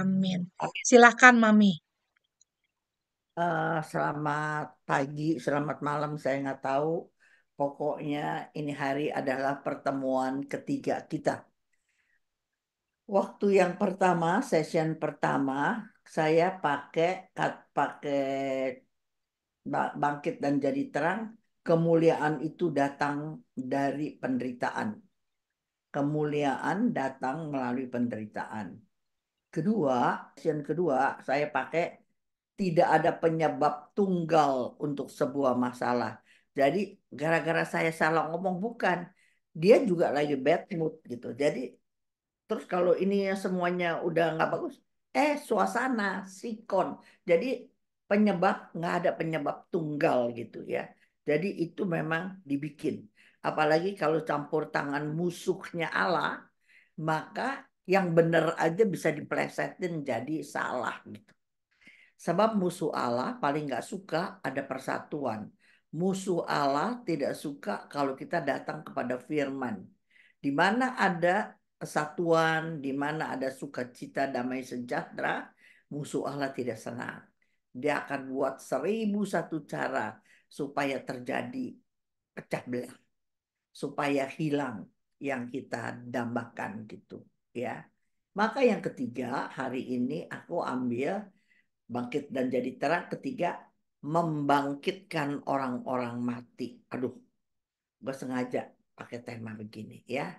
Amin. Silahkan Mami. Uh, selamat pagi, selamat malam, saya nggak tahu. Pokoknya ini hari adalah pertemuan ketiga kita. Waktu yang pertama, session pertama, saya pakai pakai bangkit dan jadi terang, kemuliaan itu datang dari penderitaan. Kemuliaan datang melalui penderitaan Kedua, yang kedua saya pakai tidak ada penyebab tunggal untuk sebuah masalah. Jadi gara-gara saya salah ngomong bukan, dia juga lagi bad mood gitu. Jadi terus kalau ini semuanya udah nggak bagus, eh suasana sikon. Jadi penyebab nggak ada penyebab tunggal gitu ya. Jadi itu memang dibikin. Apalagi kalau campur tangan musuhnya Allah, maka yang benar aja bisa diplesetin jadi salah gitu. Sebab musuh Allah paling nggak suka ada persatuan. Musuh Allah tidak suka kalau kita datang kepada firman. Di mana ada kesatuan, di mana ada sukacita, damai, sejahtera, musuh Allah tidak senang. Dia akan buat seribu satu cara supaya terjadi pecah belah, supaya hilang yang kita dambakan gitu ya. Maka yang ketiga, hari ini aku ambil bangkit dan jadi terang. Ketiga, membangkitkan orang-orang mati. Aduh, gue sengaja pakai tema begini ya.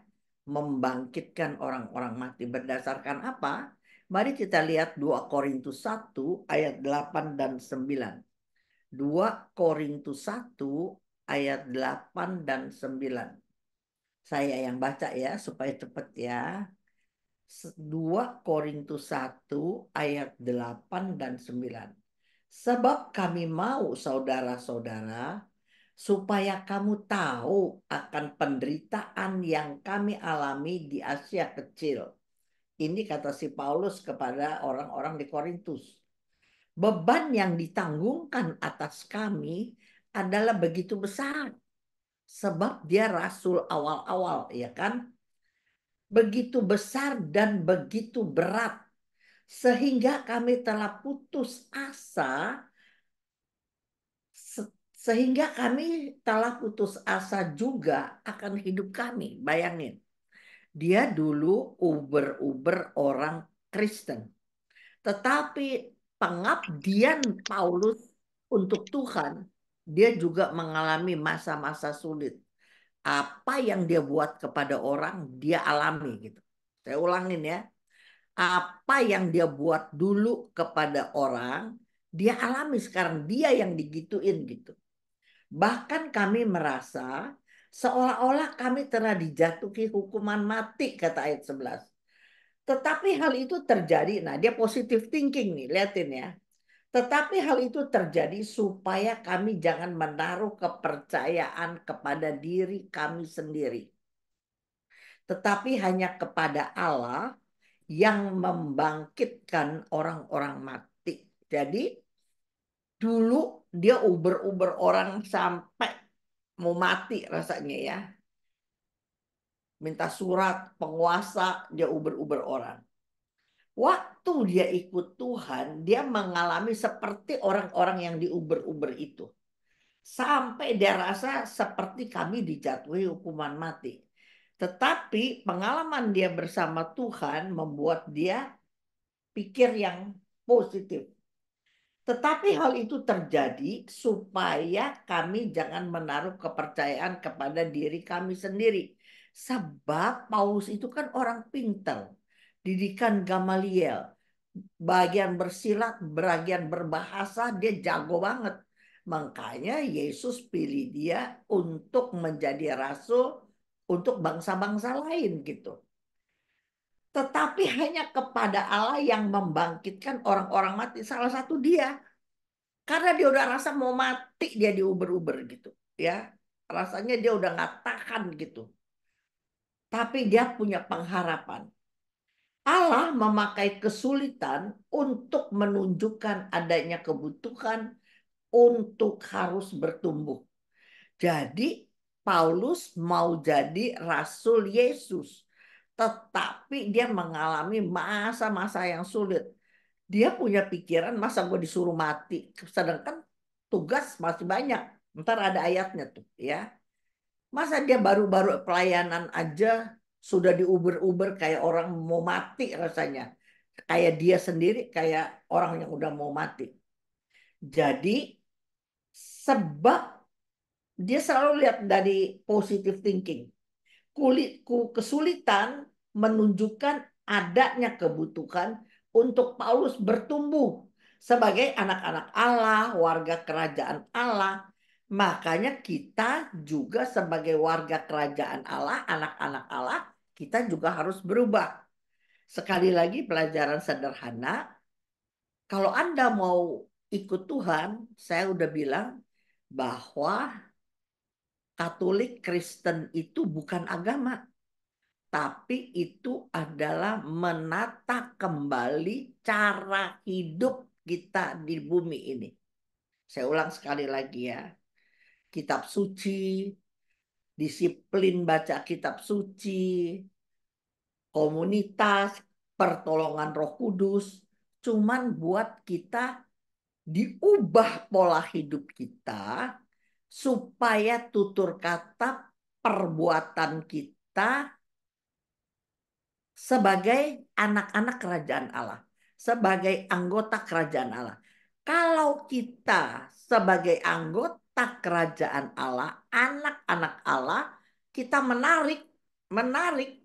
Membangkitkan orang-orang mati berdasarkan apa? Mari kita lihat 2 Korintus 1 ayat 8 dan 9. 2 Korintus 1 ayat 8 dan 9. Saya yang baca ya supaya cepat ya. 2 Korintus 1 ayat 8 dan 9. Sebab kami mau saudara-saudara supaya kamu tahu akan penderitaan yang kami alami di Asia kecil. Ini kata si Paulus kepada orang-orang di Korintus. Beban yang ditanggungkan atas kami adalah begitu besar. Sebab dia rasul awal-awal, ya kan? begitu besar dan begitu berat sehingga kami telah putus asa sehingga kami telah putus asa juga akan hidup kami bayangin dia dulu uber-uber orang Kristen tetapi pengabdian Paulus untuk Tuhan dia juga mengalami masa-masa sulit apa yang dia buat kepada orang dia alami gitu. Saya ulangin ya. Apa yang dia buat dulu kepada orang dia alami sekarang dia yang digituin gitu. Bahkan kami merasa seolah-olah kami telah dijatuhi hukuman mati kata ayat 11. Tetapi hal itu terjadi. Nah, dia positive thinking nih, liatin ya. Tetapi hal itu terjadi supaya kami jangan menaruh kepercayaan kepada diri kami sendiri. Tetapi hanya kepada Allah yang membangkitkan orang-orang mati. Jadi dulu dia uber-uber orang sampai mau mati rasanya ya. Minta surat penguasa dia uber-uber orang. Waktu dia ikut Tuhan, dia mengalami seperti orang-orang yang diuber-uber itu. Sampai dia rasa seperti kami dijatuhi hukuman mati. Tetapi pengalaman dia bersama Tuhan membuat dia pikir yang positif. Tetapi hal itu terjadi supaya kami jangan menaruh kepercayaan kepada diri kami sendiri. Sebab Paulus itu kan orang pintar didikan Gamaliel. Bagian bersilat, bagian berbahasa, dia jago banget. Makanya Yesus pilih dia untuk menjadi rasul untuk bangsa-bangsa lain gitu. Tetapi hanya kepada Allah yang membangkitkan orang-orang mati. Salah satu dia. Karena dia udah rasa mau mati dia diuber-uber gitu. ya Rasanya dia udah gak tahan gitu. Tapi dia punya pengharapan Allah memakai kesulitan untuk menunjukkan adanya kebutuhan untuk harus bertumbuh. Jadi Paulus mau jadi rasul Yesus, tetapi dia mengalami masa-masa yang sulit. Dia punya pikiran masa gue disuruh mati, sedangkan tugas masih banyak. Ntar ada ayatnya tuh ya. Masa dia baru-baru pelayanan aja sudah diuber-uber kayak orang mau mati rasanya. Kayak dia sendiri kayak orang yang udah mau mati. Jadi sebab dia selalu lihat dari positive thinking. Kulitku kesulitan menunjukkan adanya kebutuhan untuk Paulus bertumbuh sebagai anak-anak Allah, warga kerajaan Allah. Makanya kita juga sebagai warga kerajaan Allah, anak-anak Allah, kita juga harus berubah. Sekali lagi pelajaran sederhana, kalau Anda mau ikut Tuhan, saya udah bilang bahwa Katolik Kristen itu bukan agama, tapi itu adalah menata kembali cara hidup kita di bumi ini. Saya ulang sekali lagi ya, kitab suci, disiplin baca kitab suci, komunitas, pertolongan roh kudus, cuman buat kita diubah pola hidup kita supaya tutur kata perbuatan kita sebagai anak-anak kerajaan Allah, sebagai anggota kerajaan Allah. Kalau kita sebagai anggota kerajaan Allah anak-anak Allah, kita menarik, menarik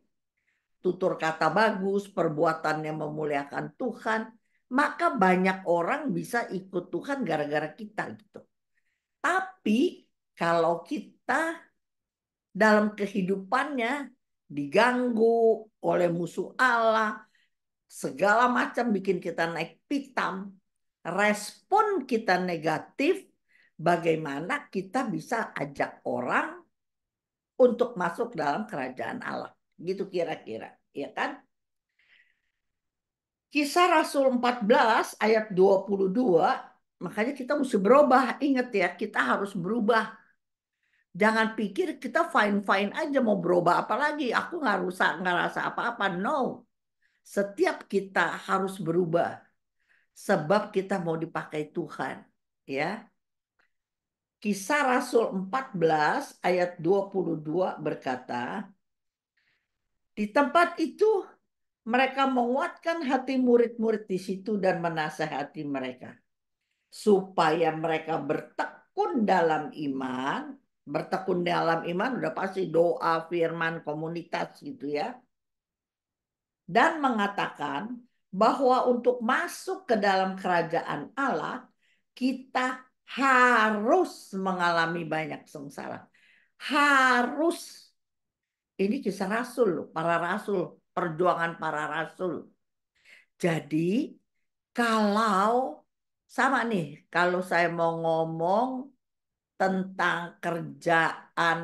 tutur kata bagus, perbuatan yang memuliakan Tuhan, maka banyak orang bisa ikut Tuhan gara-gara kita gitu. Tapi kalau kita dalam kehidupannya diganggu oleh musuh Allah, segala macam bikin kita naik pitam, respon kita negatif, bagaimana kita bisa ajak orang untuk masuk dalam kerajaan Allah. Gitu kira-kira, ya kan? Kisah Rasul 14 ayat 22, makanya kita mesti berubah. Ingat ya, kita harus berubah. Jangan pikir kita fine-fine aja mau berubah apa lagi. Aku nggak rusak, nggak rasa apa-apa. No. Setiap kita harus berubah. Sebab kita mau dipakai Tuhan. ya Kisah Rasul 14 ayat 22 berkata, di tempat itu mereka menguatkan hati murid-murid di situ dan menasehati mereka supaya mereka bertekun dalam iman, bertekun dalam iman udah pasti doa, firman, komunitas gitu ya. Dan mengatakan bahwa untuk masuk ke dalam kerajaan Allah kita harus mengalami banyak sengsara. Harus. Ini kisah rasul, para rasul, perjuangan para rasul. Jadi kalau sama nih, kalau saya mau ngomong tentang kerjaan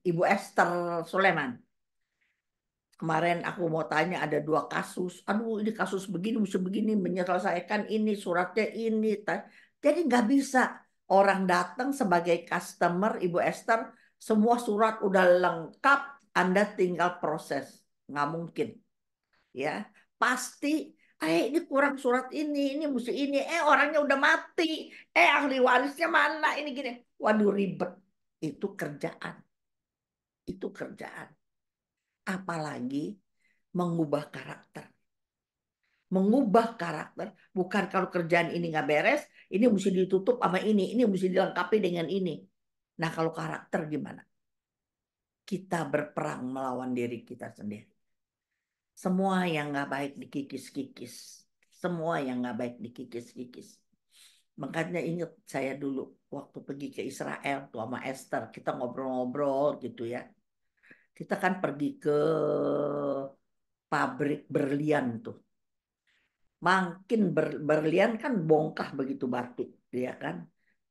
Ibu Esther Suleman. Kemarin aku mau tanya ada dua kasus. Aduh ini kasus begini, mesti begini, menyelesaikan ini, suratnya ini. Jadi nggak bisa orang datang sebagai customer Ibu Esther, semua surat udah lengkap, Anda tinggal proses. Nggak mungkin. Ya, pasti eh ini kurang surat ini, ini musuh ini, eh orangnya udah mati, eh ahli warisnya mana, ini gini. Waduh ribet. Itu kerjaan. Itu kerjaan. Apalagi mengubah karakter mengubah karakter. Bukan kalau kerjaan ini nggak beres, ini mesti ditutup sama ini, ini mesti dilengkapi dengan ini. Nah kalau karakter gimana? Kita berperang melawan diri kita sendiri. Semua yang nggak baik dikikis-kikis. Semua yang nggak baik dikikis-kikis. Makanya ingat saya dulu waktu pergi ke Israel tuh sama Esther, kita ngobrol-ngobrol gitu ya. Kita kan pergi ke pabrik berlian tuh makin ber, berlian kan bongkah begitu batu ya kan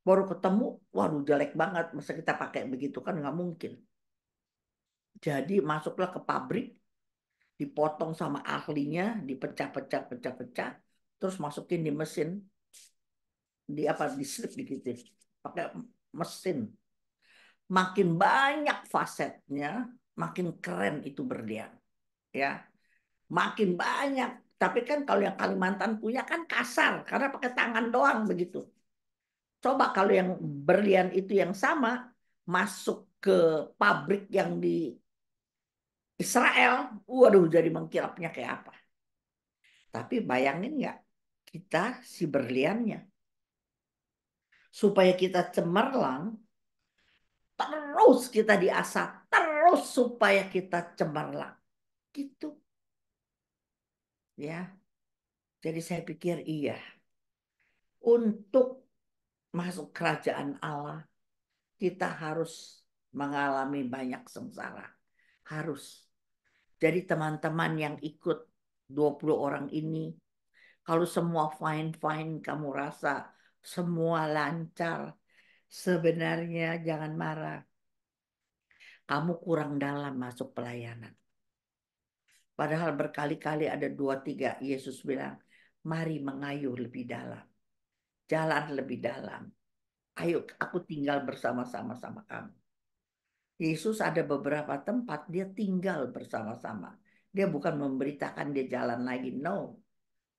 baru ketemu waduh jelek banget masa kita pakai begitu kan nggak mungkin jadi masuklah ke pabrik dipotong sama ahlinya dipecah-pecah pecah-pecah terus masukin di mesin di apa di slip gitu pakai mesin makin banyak fasetnya makin keren itu berlian ya makin banyak tapi kan kalau yang Kalimantan punya kan kasar karena pakai tangan doang begitu. Coba kalau yang berlian itu yang sama masuk ke pabrik yang di Israel, waduh jadi mengkilapnya kayak apa. Tapi bayangin nggak kita si berliannya. Supaya kita cemerlang, terus kita diasah, terus supaya kita cemerlang. Gitu ya jadi saya pikir iya untuk masuk kerajaan Allah kita harus mengalami banyak sengsara harus jadi teman-teman yang ikut 20 orang ini kalau semua fine-fine kamu rasa semua lancar sebenarnya jangan marah kamu kurang dalam masuk pelayanan Padahal berkali-kali ada dua tiga Yesus bilang, mari mengayuh lebih dalam. Jalan lebih dalam. Ayo aku tinggal bersama-sama sama kamu. Yesus ada beberapa tempat dia tinggal bersama-sama. Dia bukan memberitakan dia jalan lagi. No.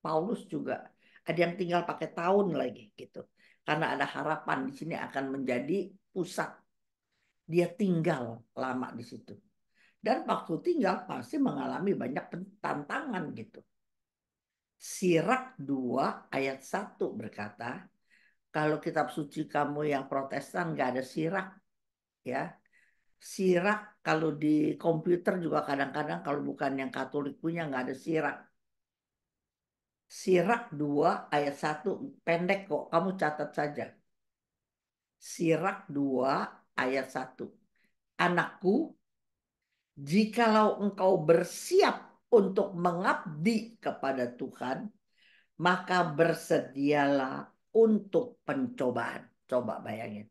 Paulus juga ada yang tinggal pakai tahun lagi gitu. Karena ada harapan di sini akan menjadi pusat. Dia tinggal lama di situ dan waktu tinggal pasti mengalami banyak tantangan gitu. Sirak 2 ayat 1 berkata, kalau kitab suci kamu yang protestan nggak ada sirak. ya Sirak kalau di komputer juga kadang-kadang kalau bukan yang katolik punya nggak ada sirak. Sirak 2 ayat 1 pendek kok, kamu catat saja. Sirak 2 ayat 1. Anakku, jikalau engkau bersiap untuk mengabdi kepada Tuhan, maka bersedialah untuk pencobaan. Coba bayangin.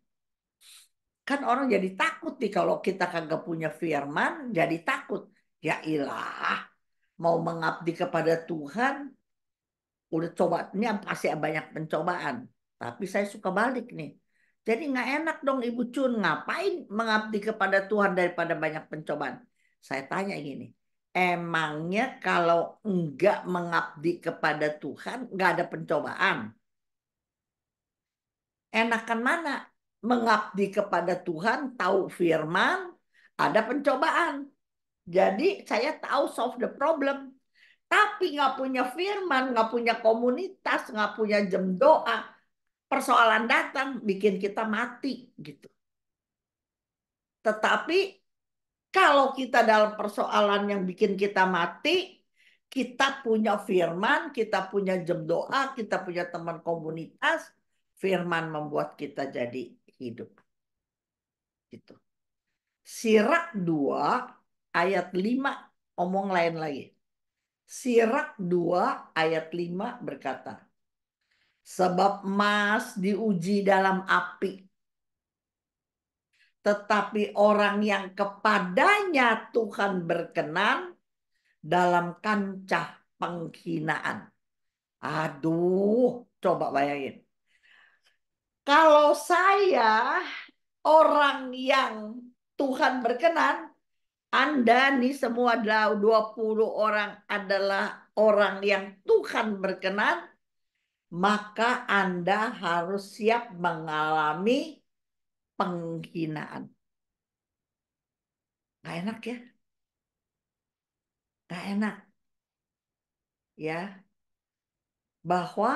Kan orang jadi takut nih kalau kita kagak punya firman, jadi takut. Ya ilah, mau mengabdi kepada Tuhan, udah coba, ini pasti banyak pencobaan. Tapi saya suka balik nih. Jadi nggak enak dong Ibu Cun, ngapain mengabdi kepada Tuhan daripada banyak pencobaan. Saya tanya gini, emangnya kalau enggak mengabdi kepada Tuhan, enggak ada pencobaan? Enakan mana? Mengabdi kepada Tuhan, tahu firman, ada pencobaan. Jadi saya tahu solve the problem. Tapi nggak punya firman, nggak punya komunitas, nggak punya jam doa. Persoalan datang bikin kita mati gitu. Tetapi kalau kita dalam persoalan yang bikin kita mati, kita punya firman, kita punya jam doa, kita punya teman komunitas, firman membuat kita jadi hidup. Gitu. Sirak 2 ayat 5 omong lain lagi. Sirak 2 ayat 5 berkata, Sebab emas diuji dalam api tetapi orang yang kepadanya Tuhan berkenan dalam kancah penghinaan. Aduh, coba bayangin. Kalau saya orang yang Tuhan berkenan, Anda nih semua 20 orang adalah orang yang Tuhan berkenan, maka Anda harus siap mengalami penghinaan. Gak enak ya? Gak enak. Ya. Bahwa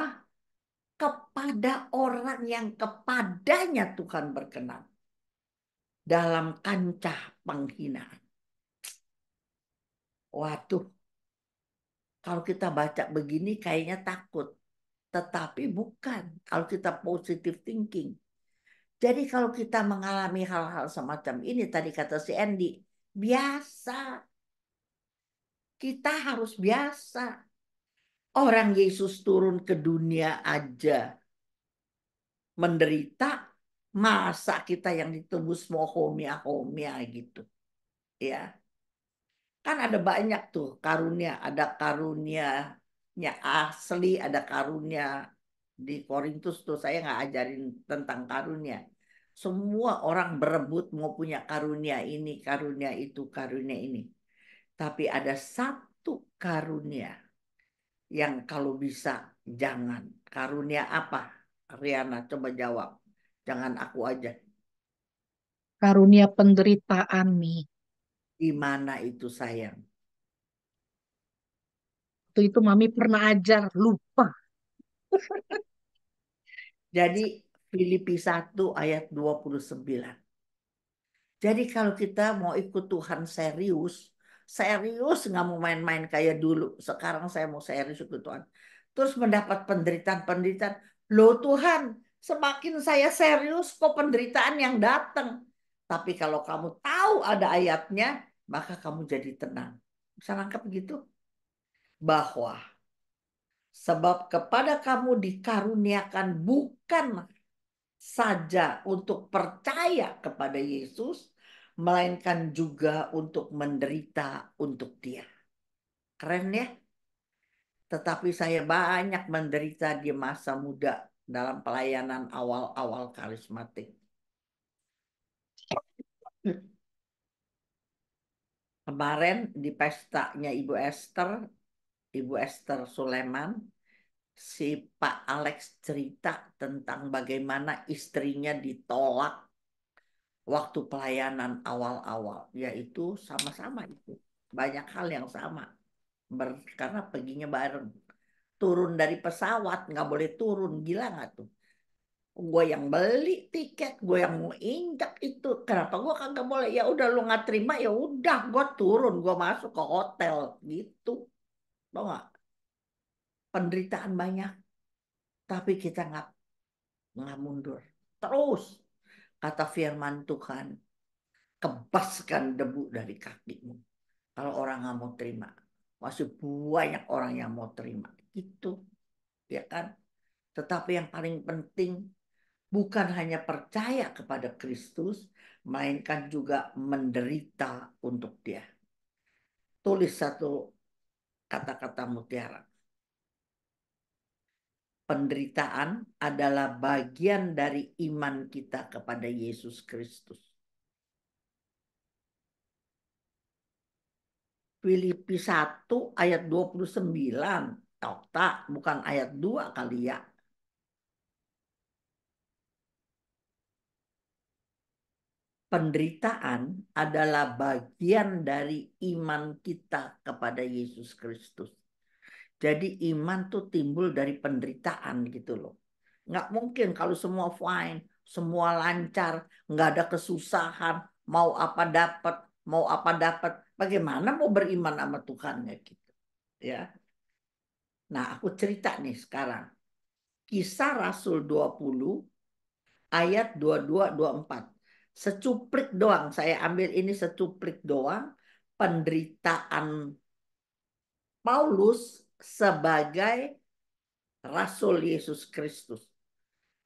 kepada orang yang kepadanya Tuhan berkenan dalam kancah penghinaan. Waduh, kalau kita baca begini kayaknya takut. Tetapi bukan kalau kita positive thinking. Jadi kalau kita mengalami hal-hal semacam ini, tadi kata si Andy, biasa. Kita harus biasa. Orang Yesus turun ke dunia aja menderita, masa kita yang ditebus mau homia-homia gitu. Ya. Kan ada banyak tuh karunia, ada karunianya asli, ada karunia di Korintus tuh saya nggak ajarin tentang karunia. Semua orang berebut mau punya karunia ini, karunia itu, karunia ini. Tapi ada satu karunia yang kalau bisa jangan. Karunia apa? Riana coba jawab. Jangan aku aja. Karunia penderitaan, Mi. Di mana itu sayang? Itu itu Mami pernah ajar, lupa. Jadi Filipi 1 ayat 29. Jadi kalau kita mau ikut Tuhan serius, serius nggak mau main-main kayak dulu. Sekarang saya mau serius ikut Tuhan. Terus mendapat penderitaan-penderitaan. Loh Tuhan, semakin saya serius kok penderitaan yang datang. Tapi kalau kamu tahu ada ayatnya, maka kamu jadi tenang. Bisa nangkap begitu Bahwa Sebab kepada kamu dikaruniakan bukan saja untuk percaya kepada Yesus, melainkan juga untuk menderita untuk Dia. Keren ya? Tetapi saya banyak menderita di masa muda dalam pelayanan awal-awal karismatik. Kemarin di pestanya Ibu Esther, Ibu Esther Suleman, si Pak Alex cerita tentang bagaimana istrinya ditolak waktu pelayanan awal-awal, yaitu sama-sama itu. Banyak hal yang sama. Ber, karena perginya bareng. Turun dari pesawat, nggak boleh turun. Gila nggak tuh? Gue yang beli tiket, gue yang mau injak itu. Kenapa gue kagak boleh? Ya udah lu nggak terima, ya udah gue turun, gue masuk ke hotel gitu. Tahu gak? Penderitaan banyak, tapi kita nggak nggak mundur. Terus kata firman Tuhan, kebaskan debu dari kakimu. Kalau orang nggak mau terima, masih banyak orang yang mau terima. Itu, ya kan? Tetapi yang paling penting bukan hanya percaya kepada Kristus, melainkan juga menderita untuk dia. Tulis satu kata-kata mutiara. Penderitaan adalah bagian dari iman kita kepada Yesus Kristus. Filipi 1 ayat 29, Tau tak bukan ayat 2 kali ya. penderitaan adalah bagian dari iman kita kepada Yesus Kristus. Jadi iman tuh timbul dari penderitaan gitu loh. Nggak mungkin kalau semua fine, semua lancar, nggak ada kesusahan, mau apa dapat, mau apa dapat. Bagaimana mau beriman sama Tuhan ya gitu. Ya. Nah, aku cerita nih sekarang. Kisah Rasul 20 ayat 22 24 secuplik doang saya ambil ini secuplik doang penderitaan Paulus sebagai Rasul Yesus Kristus.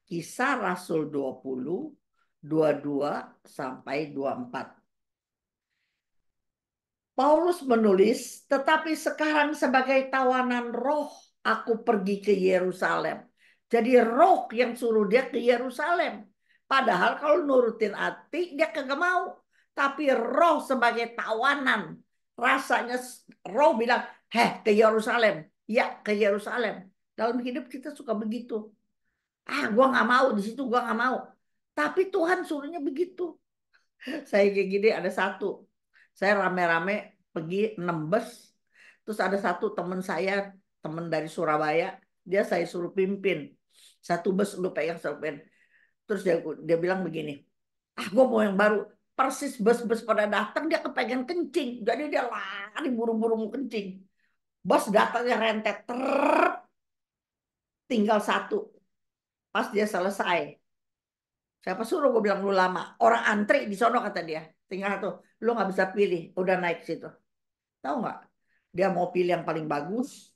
Kisah Rasul 20, 22 sampai 24. Paulus menulis, tetapi sekarang sebagai tawanan roh aku pergi ke Yerusalem. Jadi roh yang suruh dia ke Yerusalem. Padahal kalau nurutin hati dia kagak mau. Tapi roh sebagai tawanan. Rasanya roh bilang, heh ke Yerusalem. Ya ke Yerusalem. Dalam hidup kita suka begitu. Ah gua gak mau di situ gua gak mau. Tapi Tuhan suruhnya begitu. Saya kayak gini ada satu. Saya rame-rame pergi nembes. Terus ada satu teman saya, teman dari Surabaya. Dia saya suruh pimpin. Satu bus lu pegang yang pimpin Terus dia, dia bilang begini, ah gue mau yang baru. Persis bus-bus pada datang dia kepengen kencing. Jadi dia lari buru-buru mau kencing. Bus datangnya rentet. ter tinggal satu. Pas dia selesai. Siapa suruh gue bilang lu lama. Orang antri di sono kata dia. Tinggal satu. Lu gak bisa pilih. Udah naik situ. Tahu gak? Dia mau pilih yang paling bagus.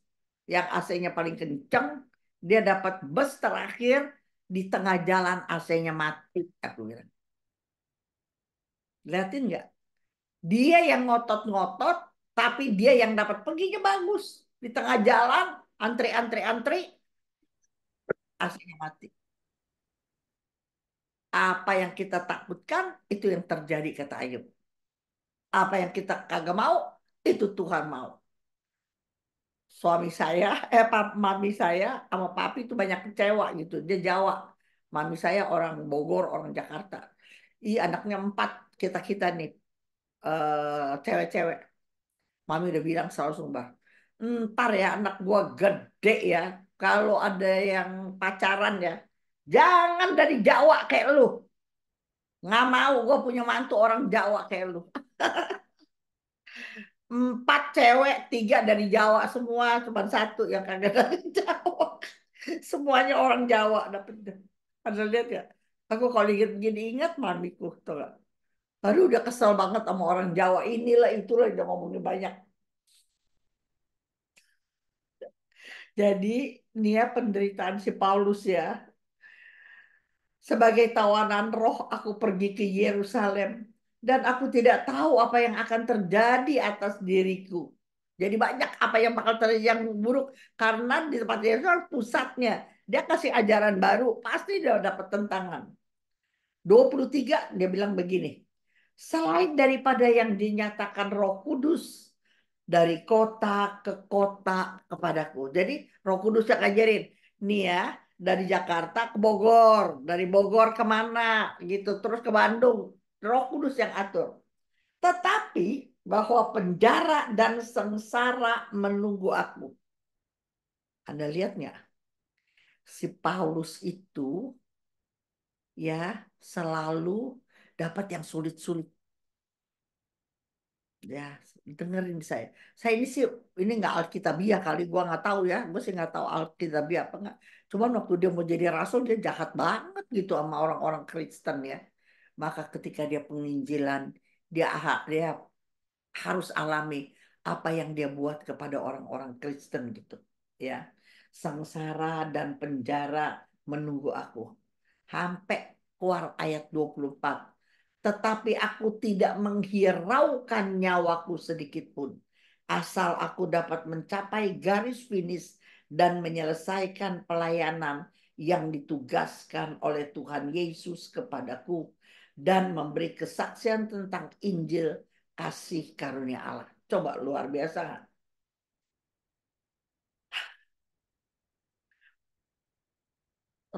Yang AC-nya paling kencang Dia dapat bus terakhir di tengah jalan AC-nya mati aku bilang Lihatin nggak dia yang ngotot-ngotot tapi dia yang dapat perginya bagus di tengah jalan antri antri antri AC-nya mati apa yang kita takutkan itu yang terjadi kata Ayub apa yang kita kagak mau itu Tuhan mau suami saya eh pap, mami saya sama papi itu banyak kecewa gitu dia Jawa mami saya orang Bogor orang Jakarta i anaknya empat kita kita nih eh, cewek-cewek mami udah bilang selalu sumpah ntar ya anak gua gede ya kalau ada yang pacaran ya jangan dari Jawa kayak lu nggak mau gue punya mantu orang Jawa kayak lu empat cewek tiga dari Jawa semua cuma satu yang kagak dari Jawa semuanya orang Jawa dapet ada lihat ya aku kalau inget begini ingat mamiku tuh baru udah kesel banget sama orang Jawa inilah itulah yang ngomongnya banyak jadi nia ya penderitaan si Paulus ya sebagai tawanan roh aku pergi ke Yerusalem dan aku tidak tahu apa yang akan terjadi atas diriku. Jadi banyak apa yang bakal terjadi yang buruk karena di tempat Yesus pusatnya. Dia kasih ajaran baru, pasti dia dapat tentangan. 23 dia bilang begini. Selain daripada yang dinyatakan Roh Kudus dari kota ke kota kepadaku. Jadi Roh Kudus yang ngajarin, nih ya, dari Jakarta ke Bogor, dari Bogor kemana gitu, terus ke Bandung, Roh Kudus yang atur. Tetapi bahwa penjara dan sengsara menunggu aku. Anda lihat nggak? Si Paulus itu ya selalu dapat yang sulit-sulit. Ya, dengerin saya. Saya ini sih ini nggak alkitabiah kali, gua nggak tahu ya, gue sih nggak tahu alkitabiah apa nggak. Cuman waktu dia mau jadi rasul dia jahat banget gitu sama orang-orang Kristen ya maka ketika dia penginjilan dia dia harus alami apa yang dia buat kepada orang-orang Kristen gitu ya sengsara dan penjara menunggu aku sampai keluar ayat 24 tetapi aku tidak menghiraukan nyawaku sedikit pun asal aku dapat mencapai garis finish dan menyelesaikan pelayanan yang ditugaskan oleh Tuhan Yesus kepadaku dan memberi kesaksian tentang Injil kasih karunia Allah. Coba luar biasa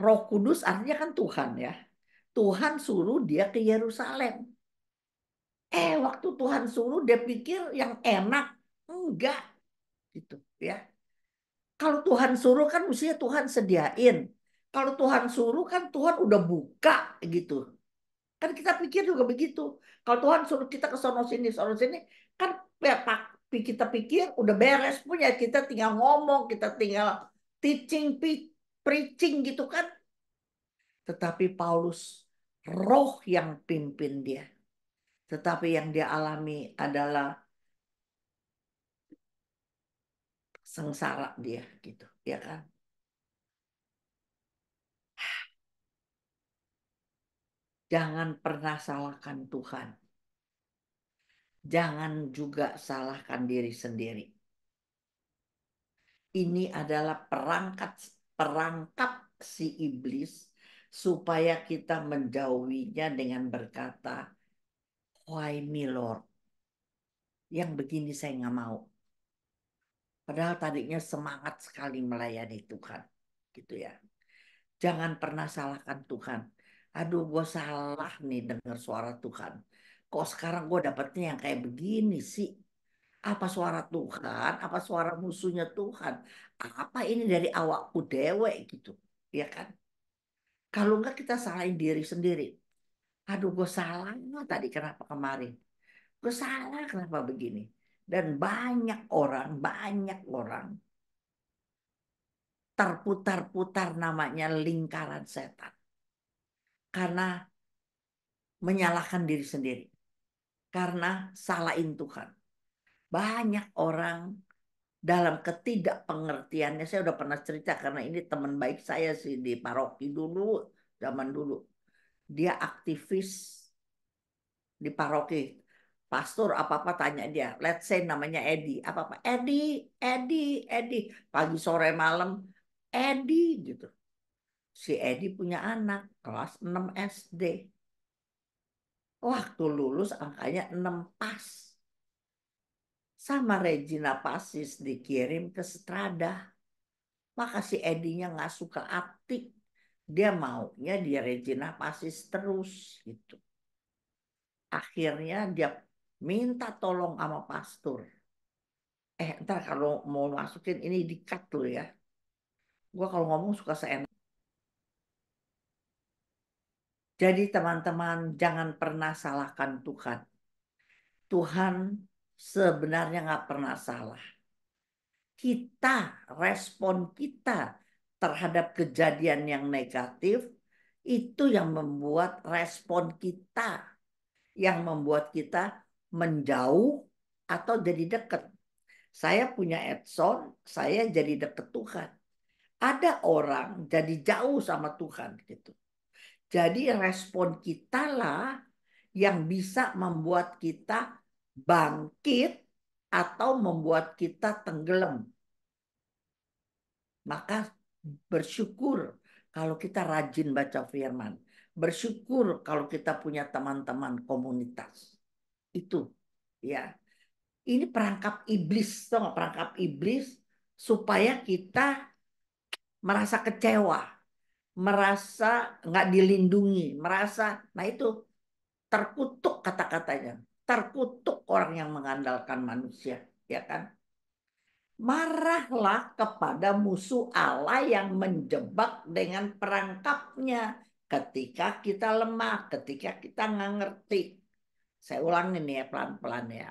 Roh Kudus artinya kan Tuhan ya. Tuhan suruh dia ke Yerusalem. Eh, waktu Tuhan suruh dia pikir yang enak. Enggak. Gitu ya. Kalau Tuhan suruh kan mestinya Tuhan sediain. Kalau Tuhan suruh kan Tuhan udah buka gitu. Kan kita pikir juga begitu. Kalau Tuhan suruh kita ke sono sini, sono sini, kan ya, pak, kita pikir udah beres punya. Kita tinggal ngomong, kita tinggal teaching, preaching gitu kan. Tetapi Paulus roh yang pimpin dia. Tetapi yang dia alami adalah sengsara dia gitu, ya kan? Jangan pernah salahkan Tuhan. Jangan juga salahkan diri sendiri. Ini adalah perangkat perangkap si iblis supaya kita menjauhinya dengan berkata, Why me Lord? Yang begini saya nggak mau. Padahal tadinya semangat sekali melayani Tuhan. Gitu ya. Jangan pernah salahkan Tuhan aduh gue salah nih dengar suara Tuhan. Kok sekarang gue dapetnya yang kayak begini sih? Apa suara Tuhan? Apa suara musuhnya Tuhan? Apa ini dari awakku dewe gitu? Ya kan? Kalau enggak kita salahin diri sendiri. Aduh gue salah tadi kenapa kemarin? Gue salah kenapa begini? Dan banyak orang, banyak orang terputar-putar namanya lingkaran setan karena menyalahkan diri sendiri. Karena salahin Tuhan. Banyak orang dalam ketidakpengertiannya, saya udah pernah cerita karena ini teman baik saya sih di paroki dulu, zaman dulu. Dia aktivis di paroki. Pastor apa-apa tanya dia. Let's say namanya Edi. Apa-apa. Edi, Edi, Edi. Pagi, sore, malam. Edi gitu si Edi punya anak kelas 6 SD. Waktu lulus angkanya 6 pas. Sama Regina Pasis dikirim ke Strada. Maka si Edinya nggak suka aktif. Dia maunya dia Regina Pasis terus gitu. Akhirnya dia minta tolong sama pastor. Eh ntar kalau mau masukin ini dikat lo ya. Gue kalau ngomong suka seenak. Jadi teman-teman jangan pernah salahkan Tuhan. Tuhan sebenarnya nggak pernah salah. Kita, respon kita terhadap kejadian yang negatif itu yang membuat respon kita yang membuat kita menjauh atau jadi dekat. Saya punya Edson, saya jadi dekat Tuhan. Ada orang jadi jauh sama Tuhan gitu. Jadi respon kita lah yang bisa membuat kita bangkit atau membuat kita tenggelam. Maka bersyukur kalau kita rajin baca firman. Bersyukur kalau kita punya teman-teman komunitas. Itu ya. Ini perangkap iblis, toh perangkap iblis supaya kita merasa kecewa merasa nggak dilindungi, merasa, nah itu terkutuk kata-katanya, terkutuk orang yang mengandalkan manusia, ya kan? Marahlah kepada musuh Allah yang menjebak dengan perangkapnya ketika kita lemah, ketika kita nggak ngerti. Saya ulangi nih ya pelan-pelan ya.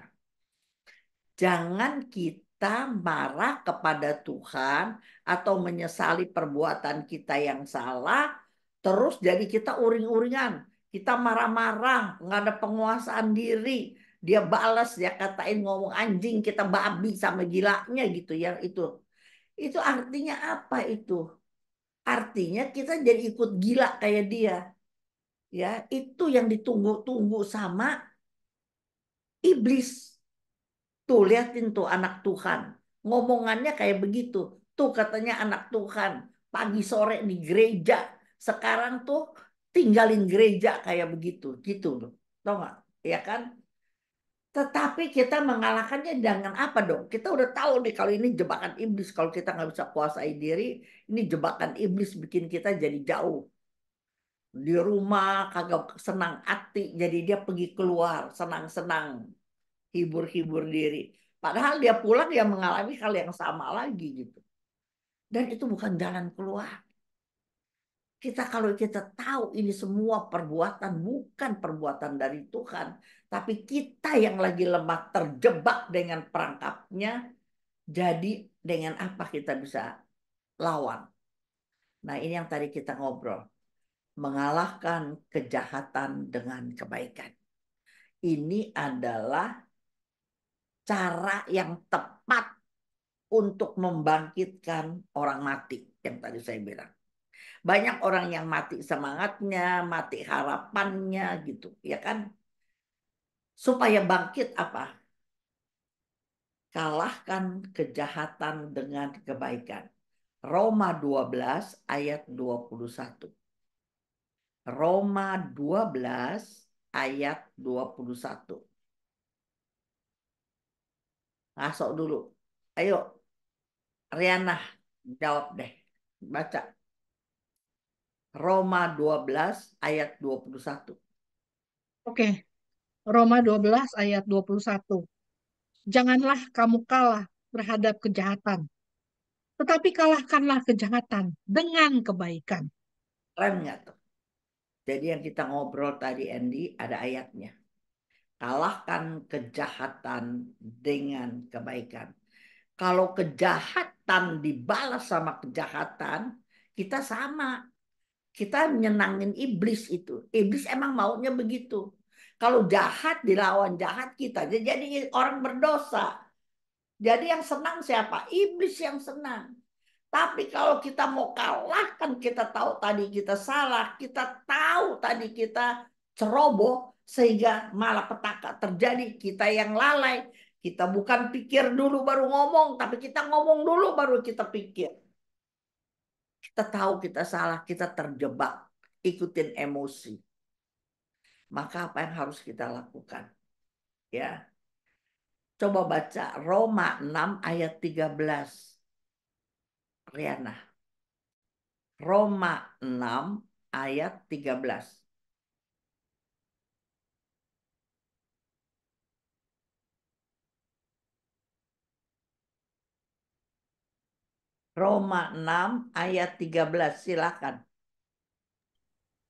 Jangan kita kita marah kepada Tuhan atau menyesali perbuatan kita yang salah, terus jadi kita uring-uringan, kita marah-marah, nggak ada penguasaan diri, dia balas dia katain ngomong anjing kita babi sama gilanya gitu ya itu. Itu artinya apa itu? Artinya kita jadi ikut gila kayak dia. Ya, itu yang ditunggu-tunggu sama iblis Tuh liatin tuh anak Tuhan. Ngomongannya kayak begitu. Tuh katanya anak Tuhan. Pagi sore di gereja. Sekarang tuh tinggalin gereja kayak begitu. Gitu loh. Tau gak? Ya kan? Tetapi kita mengalahkannya dengan apa dong? Kita udah tahu nih kalau ini jebakan iblis. Kalau kita nggak bisa kuasai diri, ini jebakan iblis bikin kita jadi jauh. Di rumah kagak senang hati, jadi dia pergi keluar senang-senang hibur-hibur diri. Padahal dia pulang dia mengalami hal yang sama lagi gitu. Dan itu bukan jalan keluar. Kita kalau kita tahu ini semua perbuatan bukan perbuatan dari Tuhan, tapi kita yang lagi lemah terjebak dengan perangkapnya, jadi dengan apa kita bisa lawan? Nah, ini yang tadi kita ngobrol. Mengalahkan kejahatan dengan kebaikan. Ini adalah cara yang tepat untuk membangkitkan orang mati yang tadi saya bilang. Banyak orang yang mati semangatnya, mati harapannya gitu, ya kan? Supaya bangkit apa? Kalahkan kejahatan dengan kebaikan. Roma 12 ayat 21. Roma 12 ayat 21. Masuk dulu. Ayo, Riana, jawab deh. Baca. Roma 12 ayat 21. Oke. Roma 12 ayat 21. Janganlah kamu kalah terhadap kejahatan, tetapi kalahkanlah kejahatan dengan kebaikan. Keren nggak tuh? Jadi yang kita ngobrol tadi Andy ada ayatnya kalahkan kejahatan dengan kebaikan. Kalau kejahatan dibalas sama kejahatan, kita sama. Kita nyenangin iblis itu. Iblis emang maunya begitu. Kalau jahat dilawan jahat kita, jadi orang berdosa. Jadi yang senang siapa? Iblis yang senang. Tapi kalau kita mau kalahkan, kita tahu tadi kita salah, kita tahu tadi kita ceroboh, sehingga malah petaka terjadi kita yang lalai kita bukan pikir dulu baru ngomong tapi kita ngomong dulu baru kita pikir kita tahu kita salah kita terjebak ikutin emosi maka apa yang harus kita lakukan ya coba baca Roma 6 ayat 13 Riana Roma 6 ayat 13 Roma 6 ayat 13. Silakan.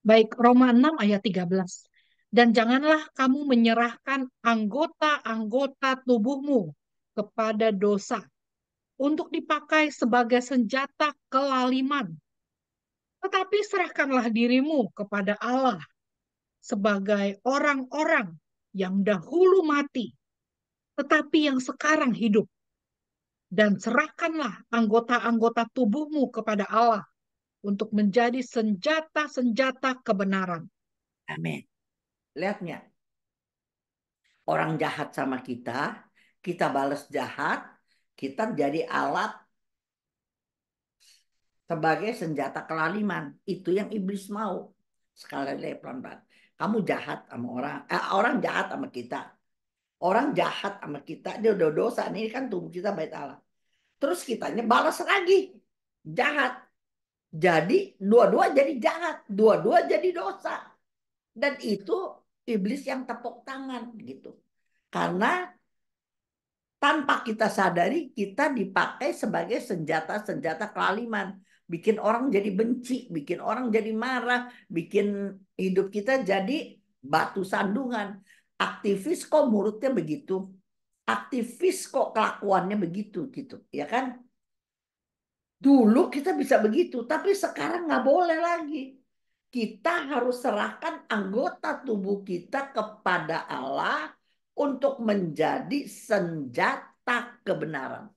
Baik, Roma 6 ayat 13. Dan janganlah kamu menyerahkan anggota-anggota tubuhmu kepada dosa untuk dipakai sebagai senjata kelaliman. Tetapi serahkanlah dirimu kepada Allah sebagai orang-orang yang dahulu mati, tetapi yang sekarang hidup dan serahkanlah anggota-anggota tubuhmu kepada Allah untuk menjadi senjata-senjata kebenaran. Amin. Lihatnya, Orang jahat sama kita, kita balas jahat, kita jadi alat sebagai senjata kelaliman. Itu yang iblis mau. Sekali lagi pelan-pelan. Kamu jahat sama orang, eh, orang jahat sama kita. Orang jahat sama kita, dia udah dosa. Ini kan tubuh kita baik Allah. Terus kitanya balas lagi. Jahat. Jadi dua-dua jadi jahat. Dua-dua jadi dosa. Dan itu iblis yang tepuk tangan gitu. Karena tanpa kita sadari kita dipakai sebagai senjata-senjata kelaliman. Bikin orang jadi benci, bikin orang jadi marah, bikin hidup kita jadi batu sandungan aktivis kok mulutnya begitu, aktivis kok kelakuannya begitu gitu, ya kan? Dulu kita bisa begitu, tapi sekarang nggak boleh lagi. Kita harus serahkan anggota tubuh kita kepada Allah untuk menjadi senjata kebenaran.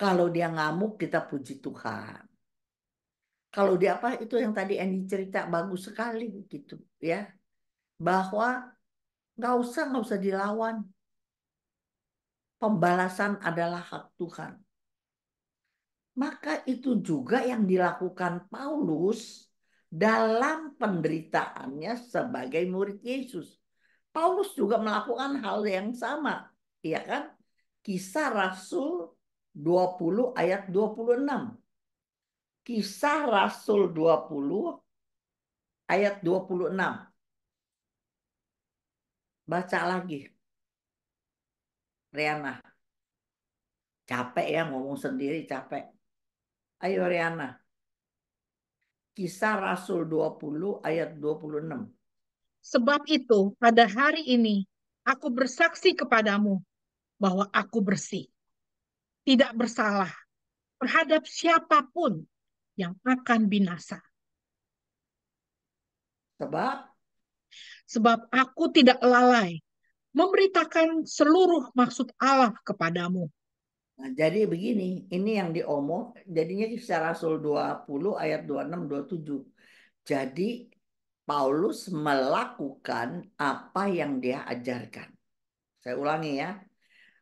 Kalau dia ngamuk, kita puji Tuhan. Kalau dia apa, itu yang tadi Andy cerita bagus sekali gitu ya. Bahwa Nggak usah, nggak usah dilawan. Pembalasan adalah hak Tuhan. Maka itu juga yang dilakukan Paulus dalam penderitaannya sebagai murid Yesus. Paulus juga melakukan hal yang sama, iya kan? Kisah Rasul 20 ayat 26. Kisah Rasul 20 ayat 26 baca lagi. Riana. Capek ya ngomong sendiri capek. Ayo Riana. Kisah Rasul 20 ayat 26. Sebab itu pada hari ini aku bersaksi kepadamu bahwa aku bersih. Tidak bersalah terhadap siapapun yang akan binasa. Sebab sebab aku tidak lalai memberitakan seluruh maksud Allah kepadamu. Nah, jadi begini, ini yang diomong, jadinya kisah Rasul 20 ayat 26 27. Jadi Paulus melakukan apa yang dia ajarkan. Saya ulangi ya.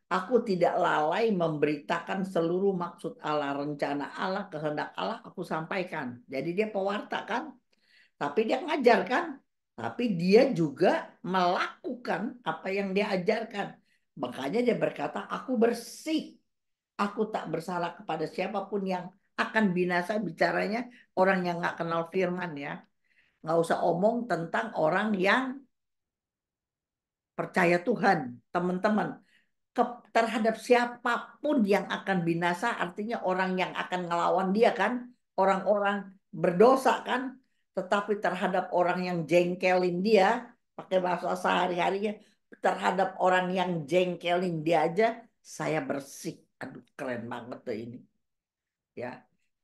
Aku tidak lalai memberitakan seluruh maksud Allah, rencana Allah, kehendak Allah aku sampaikan. Jadi dia pewarta kan? Tapi dia ngajar kan? tapi dia juga melakukan apa yang dia ajarkan. Makanya dia berkata, aku bersih. Aku tak bersalah kepada siapapun yang akan binasa bicaranya orang yang nggak kenal firman ya. Nggak usah omong tentang orang yang percaya Tuhan, teman-teman. terhadap siapapun yang akan binasa artinya orang yang akan ngelawan dia kan. Orang-orang berdosa kan tetapi terhadap orang yang jengkelin dia, pakai bahasa sehari-harinya, terhadap orang yang jengkelin dia aja, saya bersih. Aduh, keren banget tuh ini. Ya.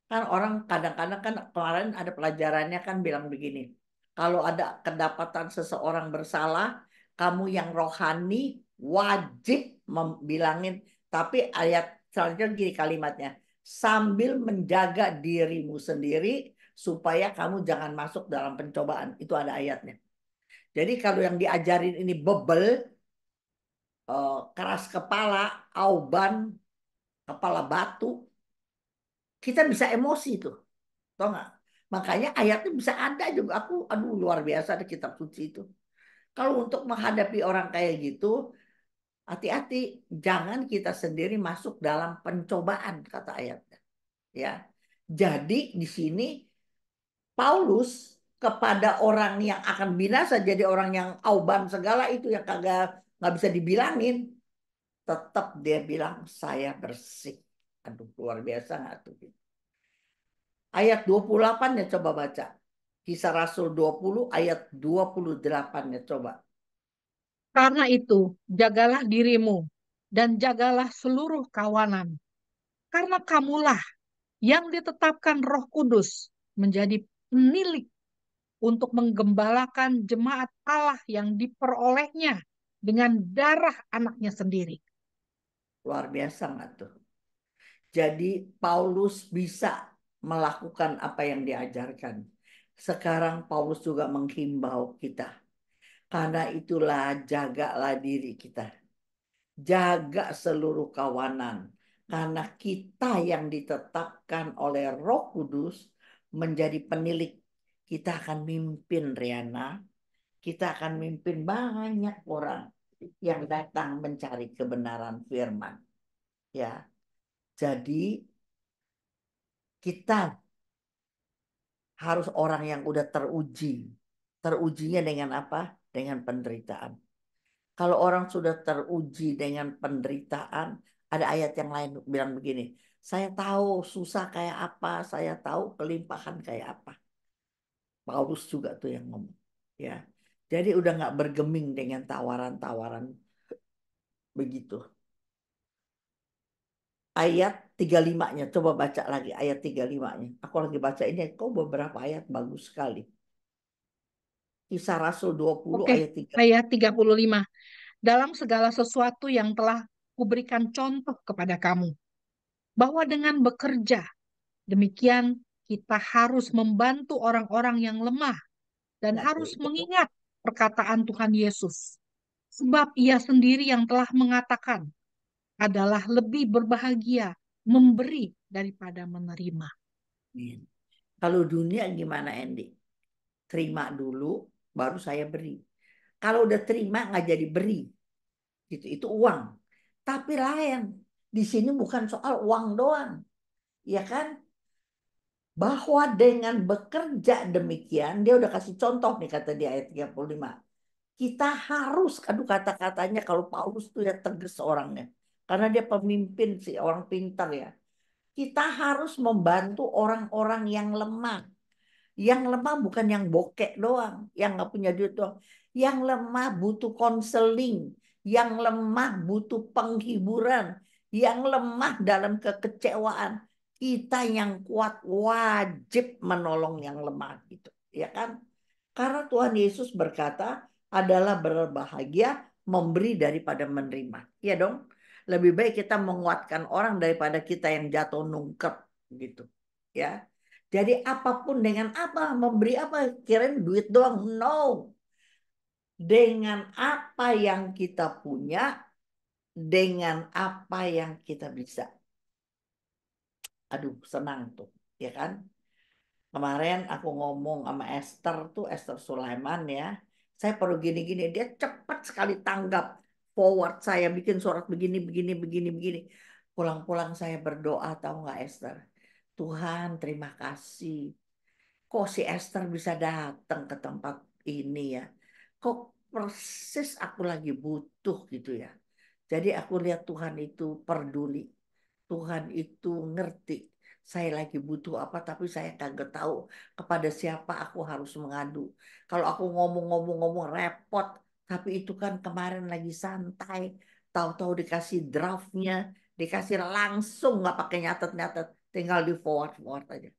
Kan orang kadang-kadang kan kemarin ada pelajarannya kan bilang begini, kalau ada kedapatan seseorang bersalah, kamu yang rohani wajib membilangin tapi ayat selanjutnya gini kalimatnya, sambil menjaga dirimu sendiri supaya kamu jangan masuk dalam pencobaan. Itu ada ayatnya. Jadi kalau yang diajarin ini bebel, eh, keras kepala, auban, kepala batu, kita bisa emosi itu, Tahu nggak? Makanya ayatnya bisa ada juga. Aku, aduh luar biasa ada kitab suci itu. Kalau untuk menghadapi orang kayak gitu, hati-hati. Jangan kita sendiri masuk dalam pencobaan, kata ayatnya. Ya, Jadi di sini Paulus kepada orang yang akan binasa jadi orang yang auban segala itu yang kagak nggak bisa dibilangin tetap dia bilang saya bersih aduh luar biasa nggak tuh ayat 28 ya coba baca kisah rasul 20 ayat 28 ya coba karena itu jagalah dirimu dan jagalah seluruh kawanan karena kamulah yang ditetapkan Roh Kudus menjadi milik untuk menggembalakan jemaat Allah yang diperolehnya dengan darah anaknya sendiri. Luar biasa nggak tuh? Jadi Paulus bisa melakukan apa yang diajarkan. Sekarang Paulus juga menghimbau kita. Karena itulah jagalah diri kita. Jaga seluruh kawanan. Karena kita yang ditetapkan oleh roh kudus menjadi penilik. Kita akan mimpin Riana. Kita akan mimpin banyak orang yang datang mencari kebenaran firman. Ya. Jadi kita harus orang yang udah teruji. Terujinya dengan apa? Dengan penderitaan. Kalau orang sudah teruji dengan penderitaan, ada ayat yang lain bilang begini, saya tahu susah kayak apa, saya tahu kelimpahan kayak apa. Paulus juga tuh yang ngomong. Ya, jadi udah nggak bergeming dengan tawaran-tawaran begitu. Ayat 35-nya, coba baca lagi ayat 35-nya. Aku lagi baca ini, kok beberapa ayat bagus sekali. Kisah Rasul 20 okay. ayat 3. Ayat 35. Dalam segala sesuatu yang telah kuberikan contoh kepada kamu, bahwa dengan bekerja, demikian kita harus membantu orang-orang yang lemah dan harus mengingat perkataan Tuhan Yesus. Sebab ia sendiri yang telah mengatakan adalah lebih berbahagia memberi daripada menerima. Kalau dunia gimana Andy? Terima dulu, baru saya beri. Kalau udah terima nggak jadi beri, itu itu uang. Tapi lain di sini bukan soal uang doang. Ya kan? Bahwa dengan bekerja demikian, dia udah kasih contoh nih kata di ayat 35. Kita harus, aduh kata-katanya kalau Paulus tuh ya tegas orangnya. Karena dia pemimpin sih, orang pintar ya. Kita harus membantu orang-orang yang lemah. Yang lemah bukan yang bokek doang, yang nggak punya duit doang. Yang lemah butuh konseling, yang lemah butuh penghiburan, yang lemah dalam kekecewaan. Kita yang kuat wajib menolong yang lemah gitu, ya kan? Karena Tuhan Yesus berkata adalah berbahagia memberi daripada menerima. Ya dong? Lebih baik kita menguatkan orang daripada kita yang jatuh nungkep gitu, ya. Jadi apapun dengan apa memberi apa kirain duit doang no. Dengan apa yang kita punya dengan apa yang kita bisa. Aduh, senang tuh, ya kan? Kemarin aku ngomong sama Esther tuh, Esther Sulaiman ya. Saya perlu gini-gini, dia cepat sekali tanggap forward saya bikin surat begini, begini, begini, begini. Pulang-pulang saya berdoa, tahu nggak Esther? Tuhan, terima kasih. Kok si Esther bisa datang ke tempat ini ya? Kok persis aku lagi butuh gitu ya? Jadi aku lihat Tuhan itu peduli. Tuhan itu ngerti. Saya lagi butuh apa tapi saya kagak tahu kepada siapa aku harus mengadu. Kalau aku ngomong-ngomong-ngomong repot. Tapi itu kan kemarin lagi santai. Tahu-tahu dikasih draftnya. Dikasih langsung nggak pakai nyatet-nyatet. Tinggal di forward-forward aja.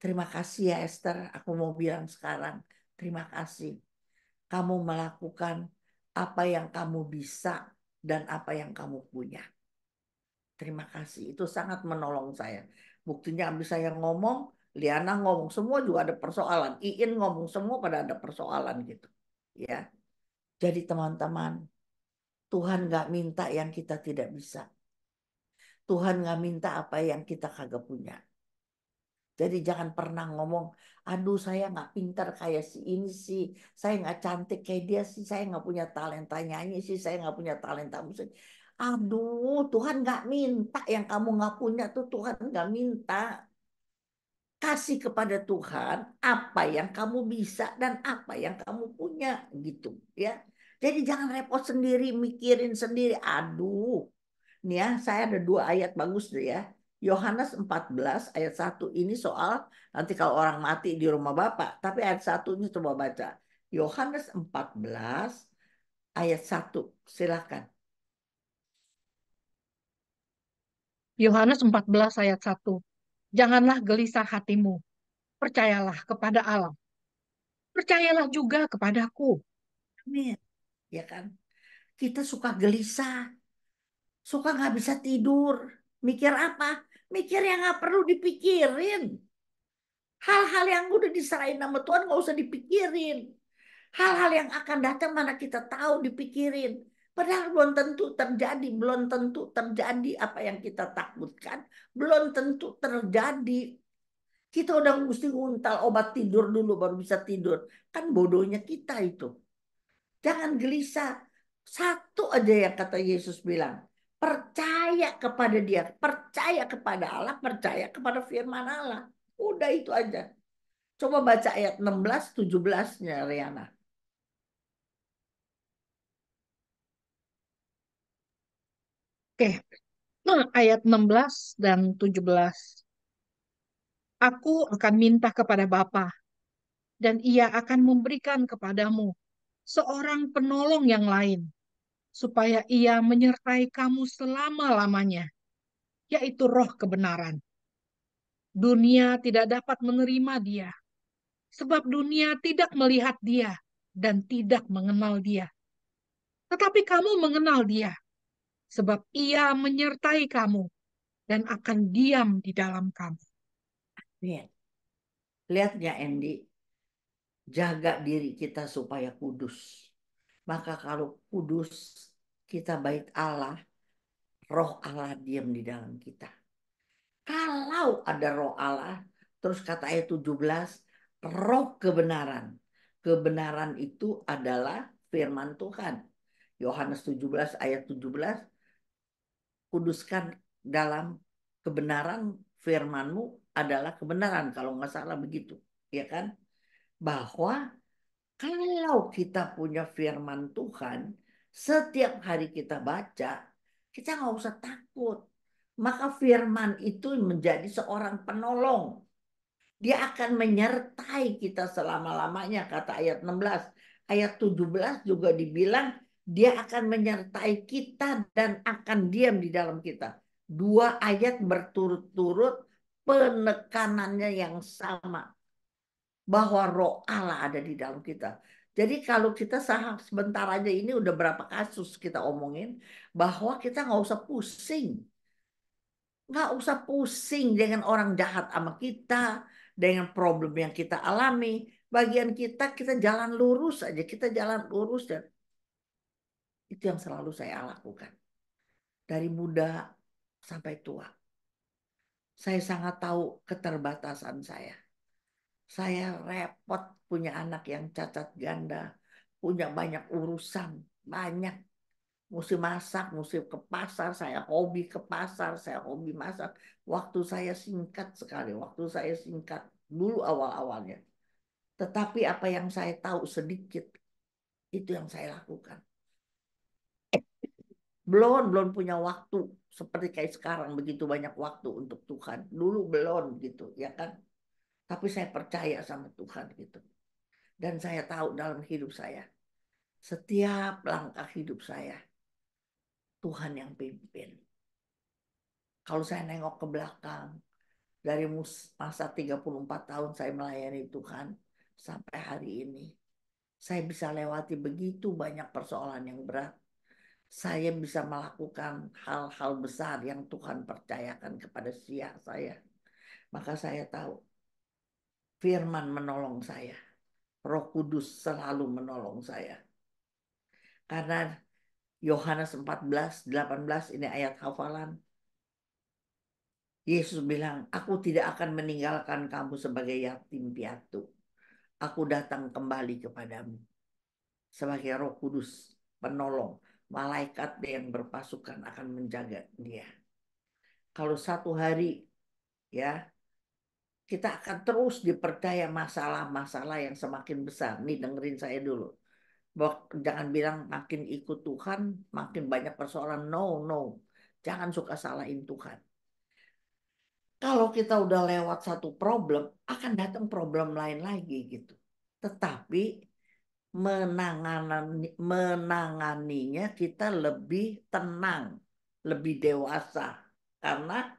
Terima kasih ya Esther. Aku mau bilang sekarang. Terima kasih. Kamu melakukan apa yang kamu bisa dan apa yang kamu punya. Terima kasih, itu sangat menolong saya. Buktinya abis saya ngomong, Liana ngomong, semua juga ada persoalan. Iin ngomong, semua pada ada persoalan gitu. ya. Jadi teman-teman, Tuhan gak minta yang kita tidak bisa. Tuhan gak minta apa yang kita kagak punya. Jadi jangan pernah ngomong, aduh saya nggak pintar kayak si ini sih, saya nggak cantik kayak dia sih, saya nggak punya talenta nyanyi sih, saya nggak punya talenta musik. Aduh, Tuhan nggak minta yang kamu nggak punya tuh Tuhan nggak minta. Kasih kepada Tuhan apa yang kamu bisa dan apa yang kamu punya gitu ya. Jadi jangan repot sendiri, mikirin sendiri. Aduh, nih ya saya ada dua ayat bagus tuh ya Yohanes 14 ayat 1 ini soal nanti kalau orang mati di rumah Bapak. Tapi ayat 1 ini coba baca. Yohanes 14 ayat 1. Silahkan. Yohanes 14 ayat 1. Janganlah gelisah hatimu. Percayalah kepada Allah. Percayalah juga kepadaku. Amin. Ya kan? Kita suka gelisah. Suka nggak bisa tidur. Mikir apa? mikir yang nggak perlu dipikirin. Hal-hal yang udah diserahin nama Tuhan nggak usah dipikirin. Hal-hal yang akan datang mana kita tahu dipikirin. Padahal belum tentu terjadi, belum tentu terjadi apa yang kita takutkan, belum tentu terjadi. Kita udah mesti nguntal obat tidur dulu baru bisa tidur. Kan bodohnya kita itu. Jangan gelisah. Satu aja yang kata Yesus bilang percaya kepada dia, percaya kepada Allah, percaya kepada firman Allah. Udah itu aja. Coba baca ayat 16 17-nya Riana. Oke. Hmm, ayat 16 dan 17. Aku akan minta kepada Bapa dan ia akan memberikan kepadamu seorang penolong yang lain supaya ia menyertai kamu selama-lamanya, yaitu roh kebenaran. Dunia tidak dapat menerima dia, sebab dunia tidak melihat dia dan tidak mengenal dia. Tetapi kamu mengenal dia, sebab ia menyertai kamu dan akan diam di dalam kamu. Lihat, lihat ya, Andy? Jaga diri kita supaya kudus maka kalau kudus kita bait Allah, roh Allah diam di dalam kita. Kalau ada roh Allah, terus kata ayat 17, roh kebenaran. Kebenaran itu adalah firman Tuhan. Yohanes 17 ayat 17, kuduskan dalam kebenaran firmanmu adalah kebenaran. Kalau nggak salah begitu, ya kan? Bahwa kalau kita punya firman Tuhan, setiap hari kita baca, kita nggak usah takut. Maka firman itu menjadi seorang penolong. Dia akan menyertai kita selama-lamanya, kata ayat 16. Ayat 17 juga dibilang, dia akan menyertai kita dan akan diam di dalam kita. Dua ayat berturut-turut penekanannya yang sama bahwa roh Allah ada di dalam kita. Jadi kalau kita saham sebentar aja ini udah berapa kasus kita omongin bahwa kita nggak usah pusing. Nggak usah pusing dengan orang jahat sama kita, dengan problem yang kita alami. Bagian kita, kita jalan lurus aja, kita jalan lurus dan itu yang selalu saya lakukan. Dari muda sampai tua. Saya sangat tahu keterbatasan saya saya repot punya anak yang cacat ganda, punya banyak urusan, banyak. Mesti masak, mesti ke pasar, saya hobi ke pasar, saya hobi masak. Waktu saya singkat sekali, waktu saya singkat dulu awal-awalnya. Tetapi apa yang saya tahu sedikit, itu yang saya lakukan. Belum, belum punya waktu seperti kayak sekarang begitu banyak waktu untuk Tuhan. Dulu belum gitu, ya kan? Tapi saya percaya sama Tuhan gitu. Dan saya tahu dalam hidup saya, setiap langkah hidup saya, Tuhan yang pimpin. Kalau saya nengok ke belakang, dari masa 34 tahun saya melayani Tuhan sampai hari ini, saya bisa lewati begitu banyak persoalan yang berat. Saya bisa melakukan hal-hal besar yang Tuhan percayakan kepada sia saya. Maka saya tahu Firman menolong saya. Roh Kudus selalu menolong saya. Karena Yohanes 14, 18 ini ayat hafalan. Yesus bilang, aku tidak akan meninggalkan kamu sebagai yatim piatu. Aku datang kembali kepadamu. Sebagai roh kudus, penolong, malaikat yang berpasukan akan menjaga dia. Kalau satu hari ya kita akan terus diperdaya masalah-masalah yang semakin besar. Nih dengerin saya dulu. Bahwa jangan bilang makin ikut Tuhan, makin banyak persoalan. No, no. Jangan suka salahin Tuhan. Kalau kita udah lewat satu problem, akan datang problem lain lagi gitu. Tetapi menangani, menanganinya kita lebih tenang, lebih dewasa. Karena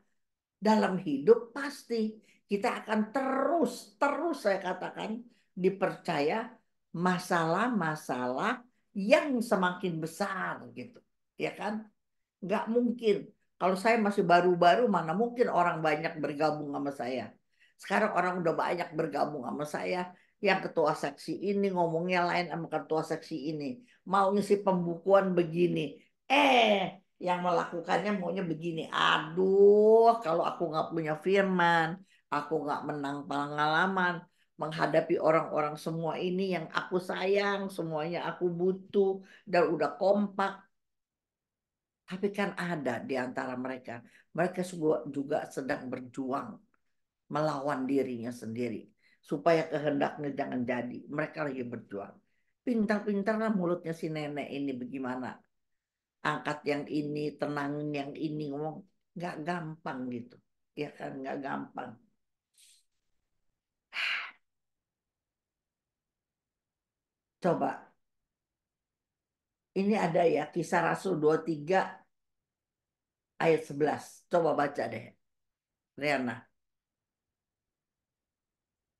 dalam hidup pasti kita akan terus, terus saya katakan, dipercaya masalah-masalah yang semakin besar gitu. Ya kan? Nggak mungkin. Kalau saya masih baru-baru, mana mungkin orang banyak bergabung sama saya. Sekarang orang udah banyak bergabung sama saya. Yang ketua seksi ini ngomongnya lain sama ketua seksi ini. Mau ngisi pembukuan begini. Eh, yang melakukannya maunya begini. Aduh, kalau aku nggak punya firman, aku nggak menang pengalaman menghadapi orang-orang semua ini yang aku sayang, semuanya aku butuh dan udah kompak. Tapi kan ada di antara mereka, mereka juga sedang berjuang melawan dirinya sendiri supaya kehendaknya jangan jadi. Mereka lagi berjuang. Pintar-pintarlah mulutnya si nenek ini bagaimana. Angkat yang ini, tenangin yang ini, ngomong nggak gampang gitu. Ya kan nggak gampang Coba. Ini ada ya kisah Rasul 23 ayat 11. Coba baca deh. Riana.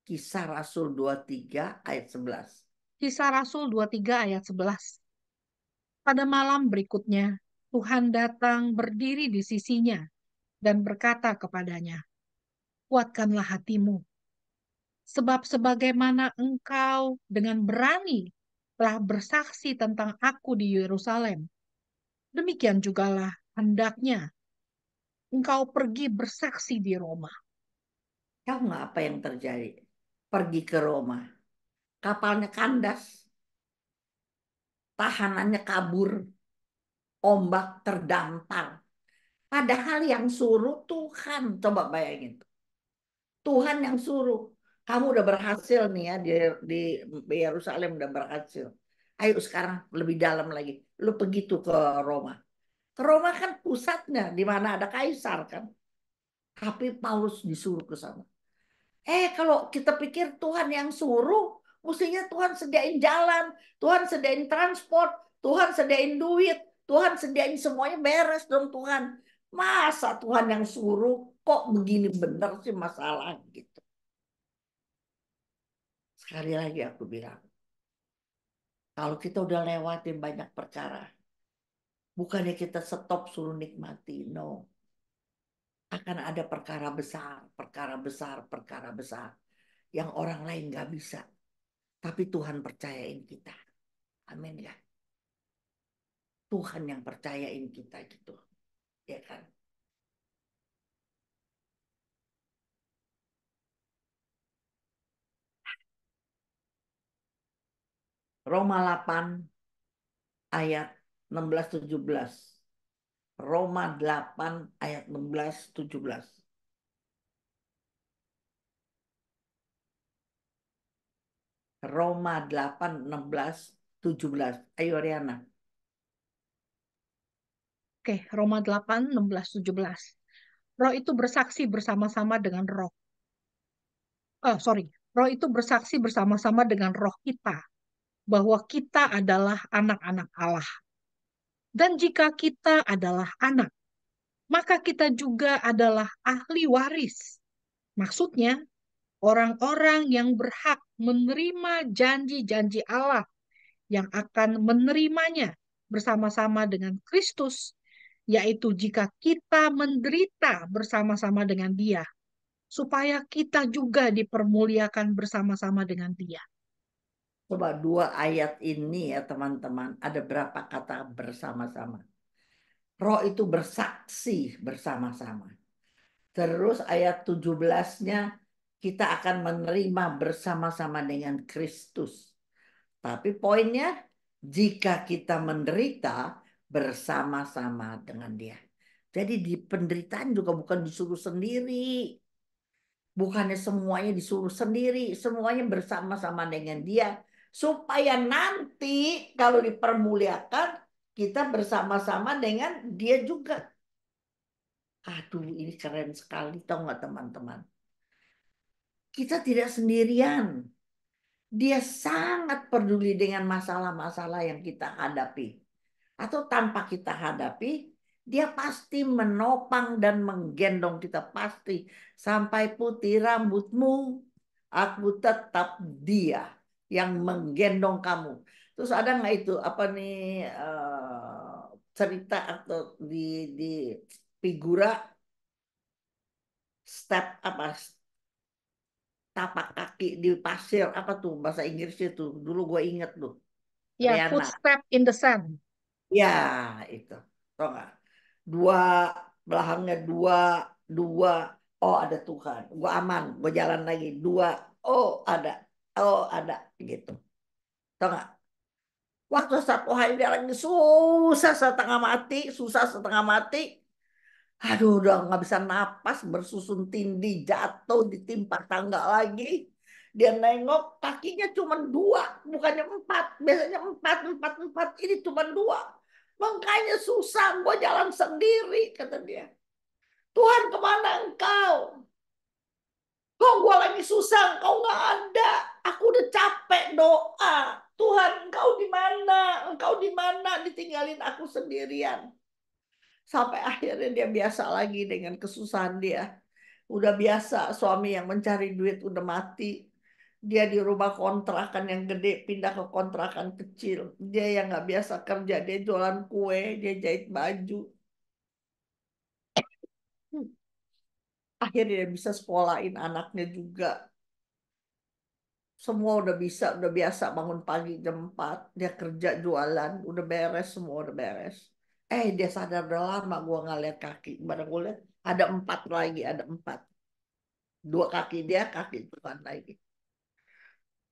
Kisah Rasul 23 ayat 11. Kisah Rasul 23 ayat 11. Pada malam berikutnya, Tuhan datang berdiri di sisinya dan berkata kepadanya, Kuatkanlah hatimu, Sebab sebagaimana engkau dengan berani telah bersaksi tentang aku di Yerusalem, demikian jugalah hendaknya engkau pergi bersaksi di Roma. Tahu nggak apa yang terjadi? Pergi ke Roma. Kapalnya kandas. Tahanannya kabur. Ombak terdampar. Padahal yang suruh Tuhan. Coba bayangin. Tuhan yang suruh kamu udah berhasil nih ya di di Yerusalem udah berhasil. Ayo sekarang lebih dalam lagi. Lu pergi tuh ke Roma. Ke Roma kan pusatnya di mana ada kaisar kan. Tapi Paulus disuruh ke sana. Eh kalau kita pikir Tuhan yang suruh, mestinya Tuhan sediain jalan, Tuhan sediain transport, Tuhan sediain duit, Tuhan sediain semuanya beres dong Tuhan. Masa Tuhan yang suruh kok begini bener sih masalah gitu. Sekali lagi aku bilang, kalau kita udah lewatin banyak perkara, bukannya kita stop suruh nikmati, no. Akan ada perkara besar, perkara besar, perkara besar yang orang lain gak bisa. Tapi Tuhan percayain kita. Amin ya. Tuhan yang percayain kita gitu. Ya kan? Roma 8 ayat 16 17. Roma 8 ayat 16 17. Roma 8, 16, 17. Ayo Riana. Oke, Roma 8, 16, 17. Roh itu bersaksi bersama-sama dengan roh. Oh, sorry. Roh itu bersaksi bersama-sama dengan roh kita bahwa kita adalah anak-anak Allah. Dan jika kita adalah anak, maka kita juga adalah ahli waris. Maksudnya, orang-orang yang berhak menerima janji-janji Allah yang akan menerimanya bersama-sama dengan Kristus, yaitu jika kita menderita bersama-sama dengan Dia, supaya kita juga dipermuliakan bersama-sama dengan Dia. Coba dua ayat ini ya teman-teman. Ada berapa kata bersama-sama. Roh itu bersaksi bersama-sama. Terus ayat 17-nya kita akan menerima bersama-sama dengan Kristus. Tapi poinnya jika kita menderita bersama-sama dengan dia. Jadi di penderitaan juga bukan disuruh sendiri. Bukannya semuanya disuruh sendiri, semuanya bersama-sama dengan dia supaya nanti kalau dipermuliakan kita bersama-sama dengan dia juga. Aduh, ini keren sekali, tau nggak teman-teman? Kita tidak sendirian. Dia sangat peduli dengan masalah-masalah yang kita hadapi. Atau tanpa kita hadapi, dia pasti menopang dan menggendong kita pasti. Sampai putih rambutmu, aku tetap dia yang menggendong kamu. Terus ada nggak itu apa nih uh, cerita atau di di figura step apa tapak kaki di pasir apa tuh bahasa Inggrisnya tuh dulu gue inget tuh. Ya, yeah, footstep in the sand. Ya itu, tau nggak? Dua belahannya dua dua. Oh ada Tuhan, gue aman, gue jalan lagi dua. Oh ada oh ada gitu tau gak? waktu satu hari dia lagi susah setengah mati susah setengah mati aduh udah gak bisa napas bersusun tindih jatuh ditimpa tangga lagi dia nengok kakinya cuma dua bukannya empat biasanya empat empat empat ini cuma dua makanya susah gue jalan sendiri kata dia Tuhan kemana engkau Kok gue lagi susah, engkau nggak ada. Aku udah capek doa. Tuhan, engkau di mana? Engkau di mana? Ditinggalin aku sendirian. Sampai akhirnya dia biasa lagi dengan kesusahan dia. Udah biasa suami yang mencari duit udah mati. Dia di rumah kontrakan yang gede pindah ke kontrakan kecil. Dia yang nggak biasa kerja, dia jualan kue, dia jahit baju akhirnya bisa sekolahin anaknya juga semua udah bisa, udah biasa bangun pagi jam 4, dia kerja jualan, udah beres, semua udah beres. Eh dia sadar udah lama gue nggak lihat kaki, baru gue lihat ada empat lagi, ada empat. Dua kaki dia, kaki Tuhan lagi.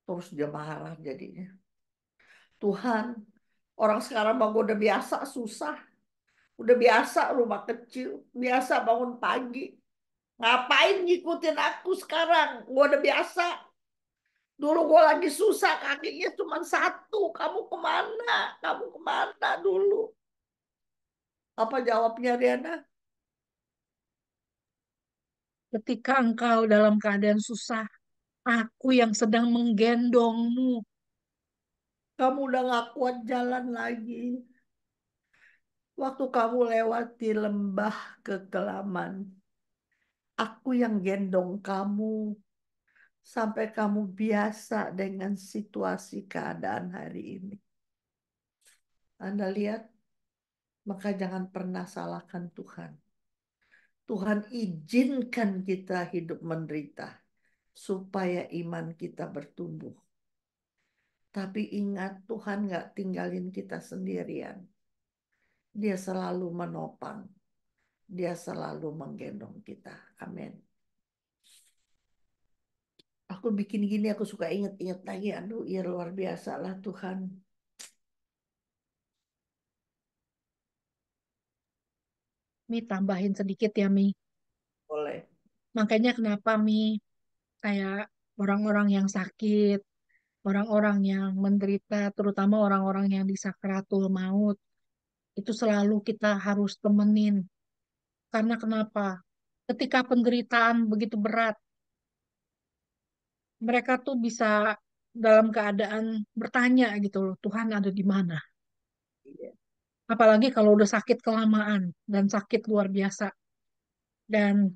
Terus dia marah jadinya. Tuhan, orang sekarang mah gue udah biasa susah. Udah biasa rumah kecil, biasa bangun pagi. Ngapain ngikutin aku sekarang? Gue udah biasa. Dulu gue lagi susah, kakinya cuma satu. Kamu kemana? Kamu kemana dulu? Apa jawabnya Riana? Ketika engkau dalam keadaan susah, aku yang sedang menggendongmu. Kamu udah gak kuat jalan lagi. Waktu kamu lewati lembah kekelaman, Aku yang gendong kamu sampai kamu biasa dengan situasi keadaan hari ini. Anda lihat, maka jangan pernah salahkan Tuhan. Tuhan izinkan kita hidup menderita supaya iman kita bertumbuh. Tapi ingat, Tuhan gak tinggalin kita sendirian. Dia selalu menopang dia selalu menggendong kita. Amin. Aku bikin gini, aku suka inget-inget lagi. Aduh, ya luar biasa lah Tuhan. Mi tambahin sedikit ya Mi. Boleh. Makanya kenapa Mi kayak orang-orang yang sakit, orang-orang yang menderita, terutama orang-orang yang di sakratul maut, itu selalu kita harus temenin. Karena kenapa? Ketika penderitaan begitu berat, mereka tuh bisa dalam keadaan bertanya gitu loh, Tuhan ada di mana? Iya. Apalagi kalau udah sakit kelamaan dan sakit luar biasa. Dan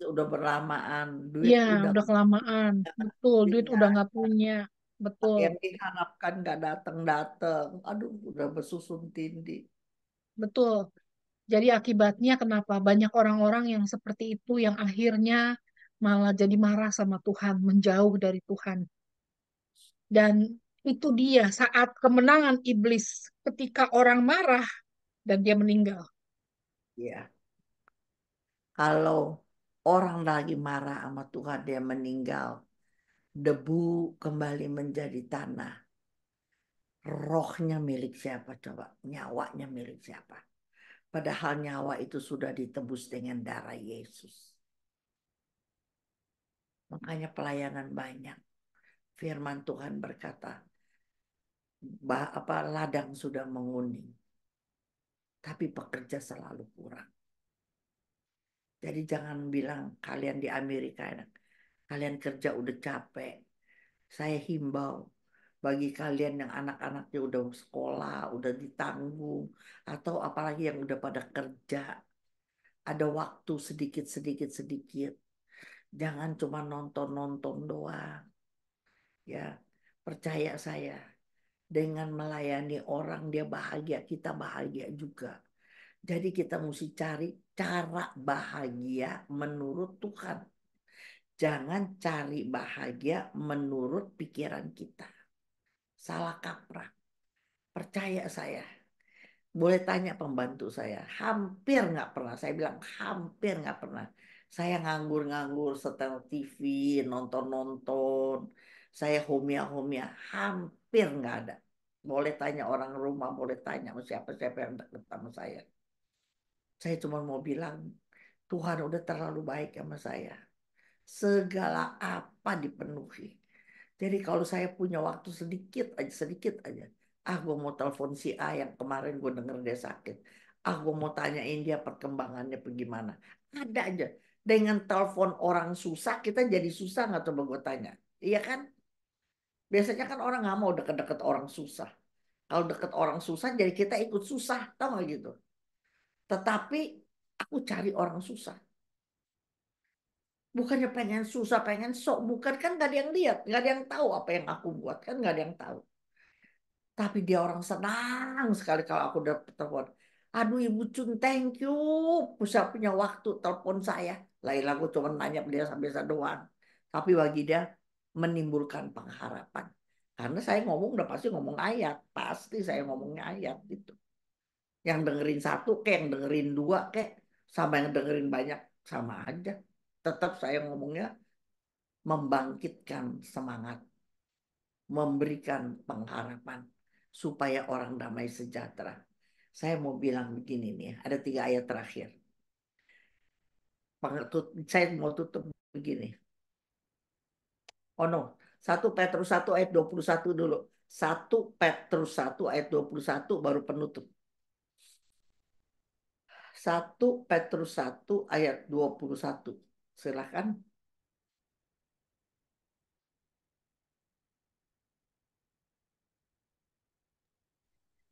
udah berlamaan, duit ya, udah, udah kelamaan, betul, duit ya. udah nggak punya, betul. Yang diharapkan nggak datang-datang, aduh udah bersusun tindih. Betul. Jadi akibatnya kenapa banyak orang-orang yang seperti itu yang akhirnya malah jadi marah sama Tuhan, menjauh dari Tuhan. Dan itu dia saat kemenangan iblis ketika orang marah dan dia meninggal. Iya. Kalau orang lagi marah sama Tuhan dia meninggal, debu kembali menjadi tanah. Rohnya milik siapa coba? Nyawanya milik siapa? Padahal nyawa itu sudah ditebus dengan darah Yesus. Makanya pelayanan banyak. Firman Tuhan berkata, apa ladang sudah menguning, tapi pekerja selalu kurang. Jadi jangan bilang kalian di Amerika, kalian kerja udah capek. Saya himbau, bagi kalian yang anak-anaknya udah sekolah, udah ditanggung, atau apalagi yang udah pada kerja, ada waktu sedikit-sedikit-sedikit. Jangan cuma nonton-nonton doang. Ya, percaya saya, dengan melayani orang dia bahagia, kita bahagia juga. Jadi kita mesti cari cara bahagia menurut Tuhan. Jangan cari bahagia menurut pikiran kita salah kaprah. Percaya saya. Boleh tanya pembantu saya. Hampir nggak pernah. Saya bilang hampir nggak pernah. Saya nganggur-nganggur setel TV, nonton-nonton. Saya homia-homia. Hampir nggak ada. Boleh tanya orang rumah, boleh tanya siapa-siapa yang dekat sama saya. Saya cuma mau bilang, Tuhan udah terlalu baik sama saya. Segala apa dipenuhi jadi kalau saya punya waktu sedikit aja, sedikit aja. Ah, gue mau telepon si A yang kemarin gue denger dia sakit. Ah, gue mau tanyain dia perkembangannya bagaimana. Ada aja. Dengan telepon orang susah, kita jadi susah nggak coba gue tanya. Iya kan? Biasanya kan orang nggak mau deket-deket orang susah. Kalau deket orang susah, jadi kita ikut susah. Tau gak gitu? Tetapi aku cari orang susah bukannya pengen susah pengen sok bukan kan gak ada yang lihat gak ada yang tahu apa yang aku buat kan gak ada yang tahu tapi dia orang senang sekali kalau aku udah telepon aduh ibu Cun thank you bisa punya waktu telepon saya Lain-lain lagu cuma nanya dia sampai doang tapi bagi dia menimbulkan pengharapan karena saya ngomong udah pasti ngomong ayat pasti saya ngomongnya ayat gitu yang dengerin satu kayak yang dengerin dua kayak sama yang dengerin banyak sama aja tetap saya ngomongnya membangkitkan semangat, memberikan pengharapan supaya orang damai sejahtera. Saya mau bilang begini nih, ada tiga ayat terakhir. Saya mau tutup begini. Oh no, satu Petrus 1 ayat 21 dulu. satu Petrus satu ayat 21 baru penutup. satu Petrus satu ayat 21. Silahkan.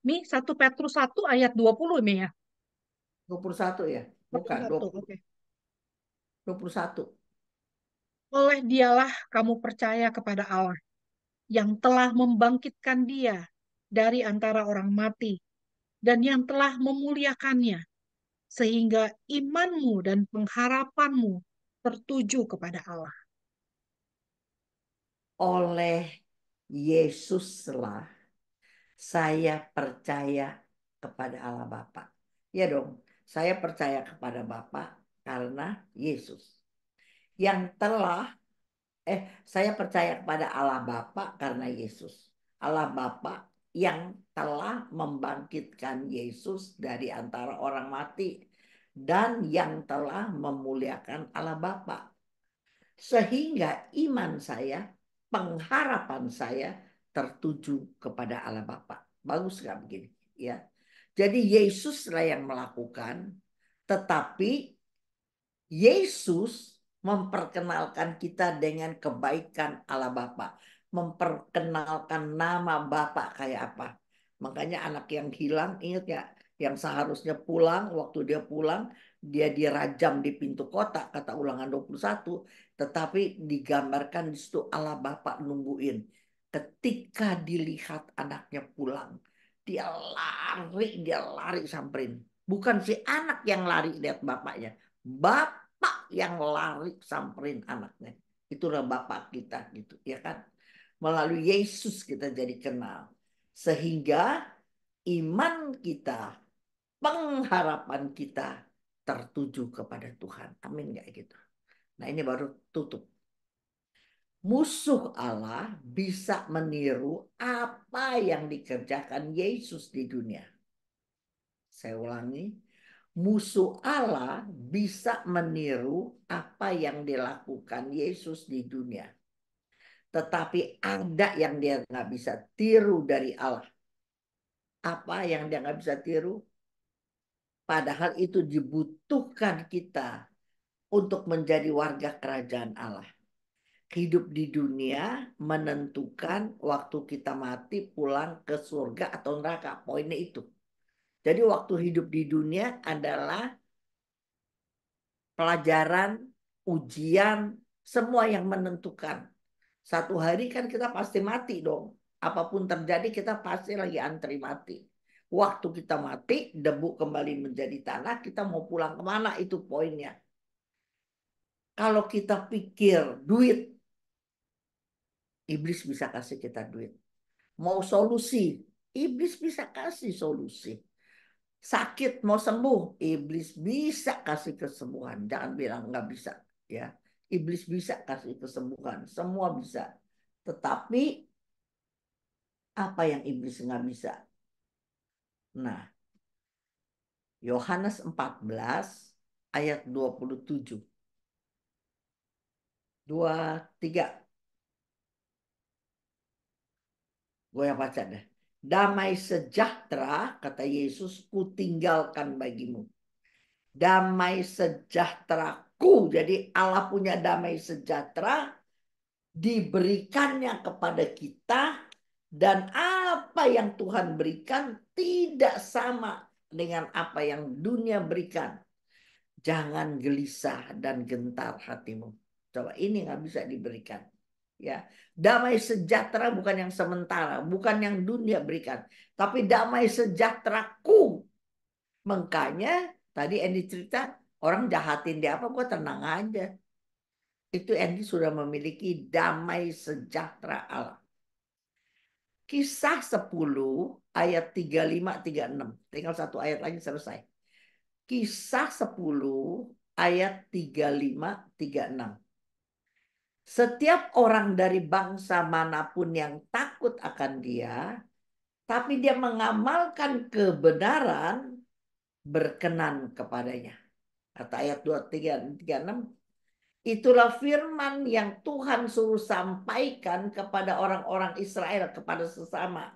Mi, 1 Petrus 1 ayat 20 ini ya? 21 ya? Bukan, 21. puluh satu 21. Oleh dialah kamu percaya kepada Allah yang telah membangkitkan dia dari antara orang mati dan yang telah memuliakannya sehingga imanmu dan pengharapanmu tertuju kepada Allah. Oleh Yesuslah saya percaya kepada Allah Bapa. Ya dong, saya percaya kepada Bapa karena Yesus. Yang telah eh saya percaya kepada Allah Bapa karena Yesus. Allah Bapa yang telah membangkitkan Yesus dari antara orang mati dan yang telah memuliakan Allah Bapa. Sehingga iman saya, pengharapan saya tertuju kepada Allah Bapa. Bagus nggak begini? Ya. Jadi Yesuslah yang melakukan, tetapi Yesus memperkenalkan kita dengan kebaikan Allah Bapa, memperkenalkan nama Bapa kayak apa. Makanya anak yang hilang ingat ya yang seharusnya pulang, waktu dia pulang, dia dirajam di pintu kota, kata ulangan 21, tetapi digambarkan di situ Allah Bapak nungguin. Ketika dilihat anaknya pulang, dia lari, dia lari samperin. Bukan si anak yang lari lihat bapaknya. Bapak yang lari samperin anaknya. itu Itulah bapak kita gitu, ya kan? Melalui Yesus kita jadi kenal. Sehingga iman kita pengharapan kita tertuju kepada Tuhan. Amin nggak gitu. Nah ini baru tutup. Musuh Allah bisa meniru apa yang dikerjakan Yesus di dunia. Saya ulangi, musuh Allah bisa meniru apa yang dilakukan Yesus di dunia. Tetapi ada yang dia nggak bisa tiru dari Allah. Apa yang dia nggak bisa tiru? Padahal itu dibutuhkan kita untuk menjadi warga kerajaan Allah. Hidup di dunia menentukan waktu kita mati pulang ke surga atau neraka. Poinnya itu. Jadi waktu hidup di dunia adalah pelajaran, ujian, semua yang menentukan. Satu hari kan kita pasti mati dong. Apapun terjadi kita pasti lagi antri mati waktu kita mati, debu kembali menjadi tanah, kita mau pulang kemana itu poinnya. Kalau kita pikir duit, iblis bisa kasih kita duit. Mau solusi, iblis bisa kasih solusi. Sakit mau sembuh, iblis bisa kasih kesembuhan. Jangan bilang nggak bisa, ya. Iblis bisa kasih kesembuhan, semua bisa. Tetapi apa yang iblis nggak bisa? Nah, Yohanes 14 ayat 27. 2, 3. Gue yang baca deh. Damai sejahtera, kata Yesus, ku tinggalkan bagimu. Damai sejahtera ku jadi Allah punya damai sejahtera, diberikannya kepada kita, dan Allah apa yang Tuhan berikan tidak sama dengan apa yang dunia berikan. Jangan gelisah dan gentar hatimu. Coba ini nggak bisa diberikan. Ya, damai sejahtera bukan yang sementara, bukan yang dunia berikan, tapi damai sejahteraku. Makanya tadi Andy cerita orang jahatin dia apa, gua tenang aja. Itu Andy sudah memiliki damai sejahtera Allah. Kisah 10 ayat 35 36. Tinggal satu ayat lagi selesai. Kisah 10 ayat 35 36. Setiap orang dari bangsa manapun yang takut akan dia, tapi dia mengamalkan kebenaran berkenan kepadanya. Kata ayat 23 36 Itulah firman yang Tuhan suruh sampaikan kepada orang-orang Israel, kepada sesama.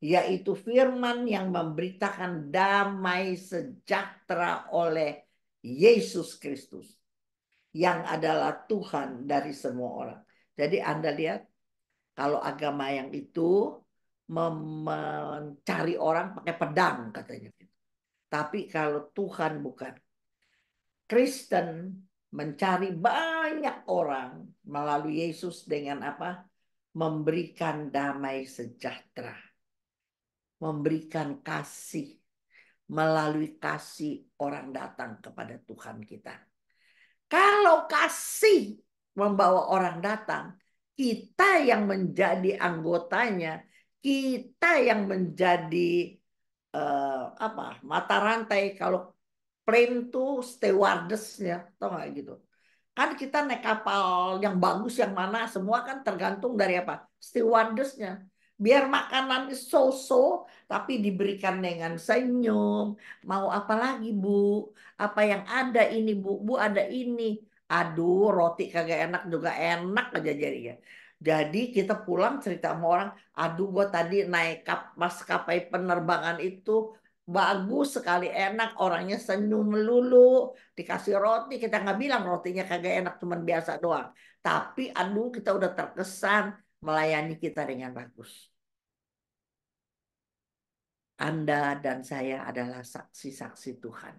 Yaitu firman yang memberitakan damai sejahtera oleh Yesus Kristus. Yang adalah Tuhan dari semua orang. Jadi Anda lihat, kalau agama yang itu mencari orang pakai pedang katanya. Tapi kalau Tuhan bukan. Kristen mencari banyak orang melalui Yesus dengan apa? Memberikan damai sejahtera. Memberikan kasih. Melalui kasih orang datang kepada Tuhan kita. Kalau kasih membawa orang datang, kita yang menjadi anggotanya, kita yang menjadi uh, apa mata rantai kalau plane tuh stewardessnya, tau gak gitu? Kan kita naik kapal yang bagus yang mana semua kan tergantung dari apa stewardessnya. Biar makanan so-so tapi diberikan dengan senyum. Mau apa lagi bu? Apa yang ada ini bu? Bu ada ini. Aduh roti kagak enak juga enak aja jadinya. Jadi kita pulang cerita sama orang, aduh gue tadi naik kap, kapai penerbangan itu bagus sekali enak orangnya senyum melulu dikasih roti kita nggak bilang rotinya kagak enak cuman biasa doang tapi aduh kita udah terkesan melayani kita dengan bagus Anda dan saya adalah saksi-saksi Tuhan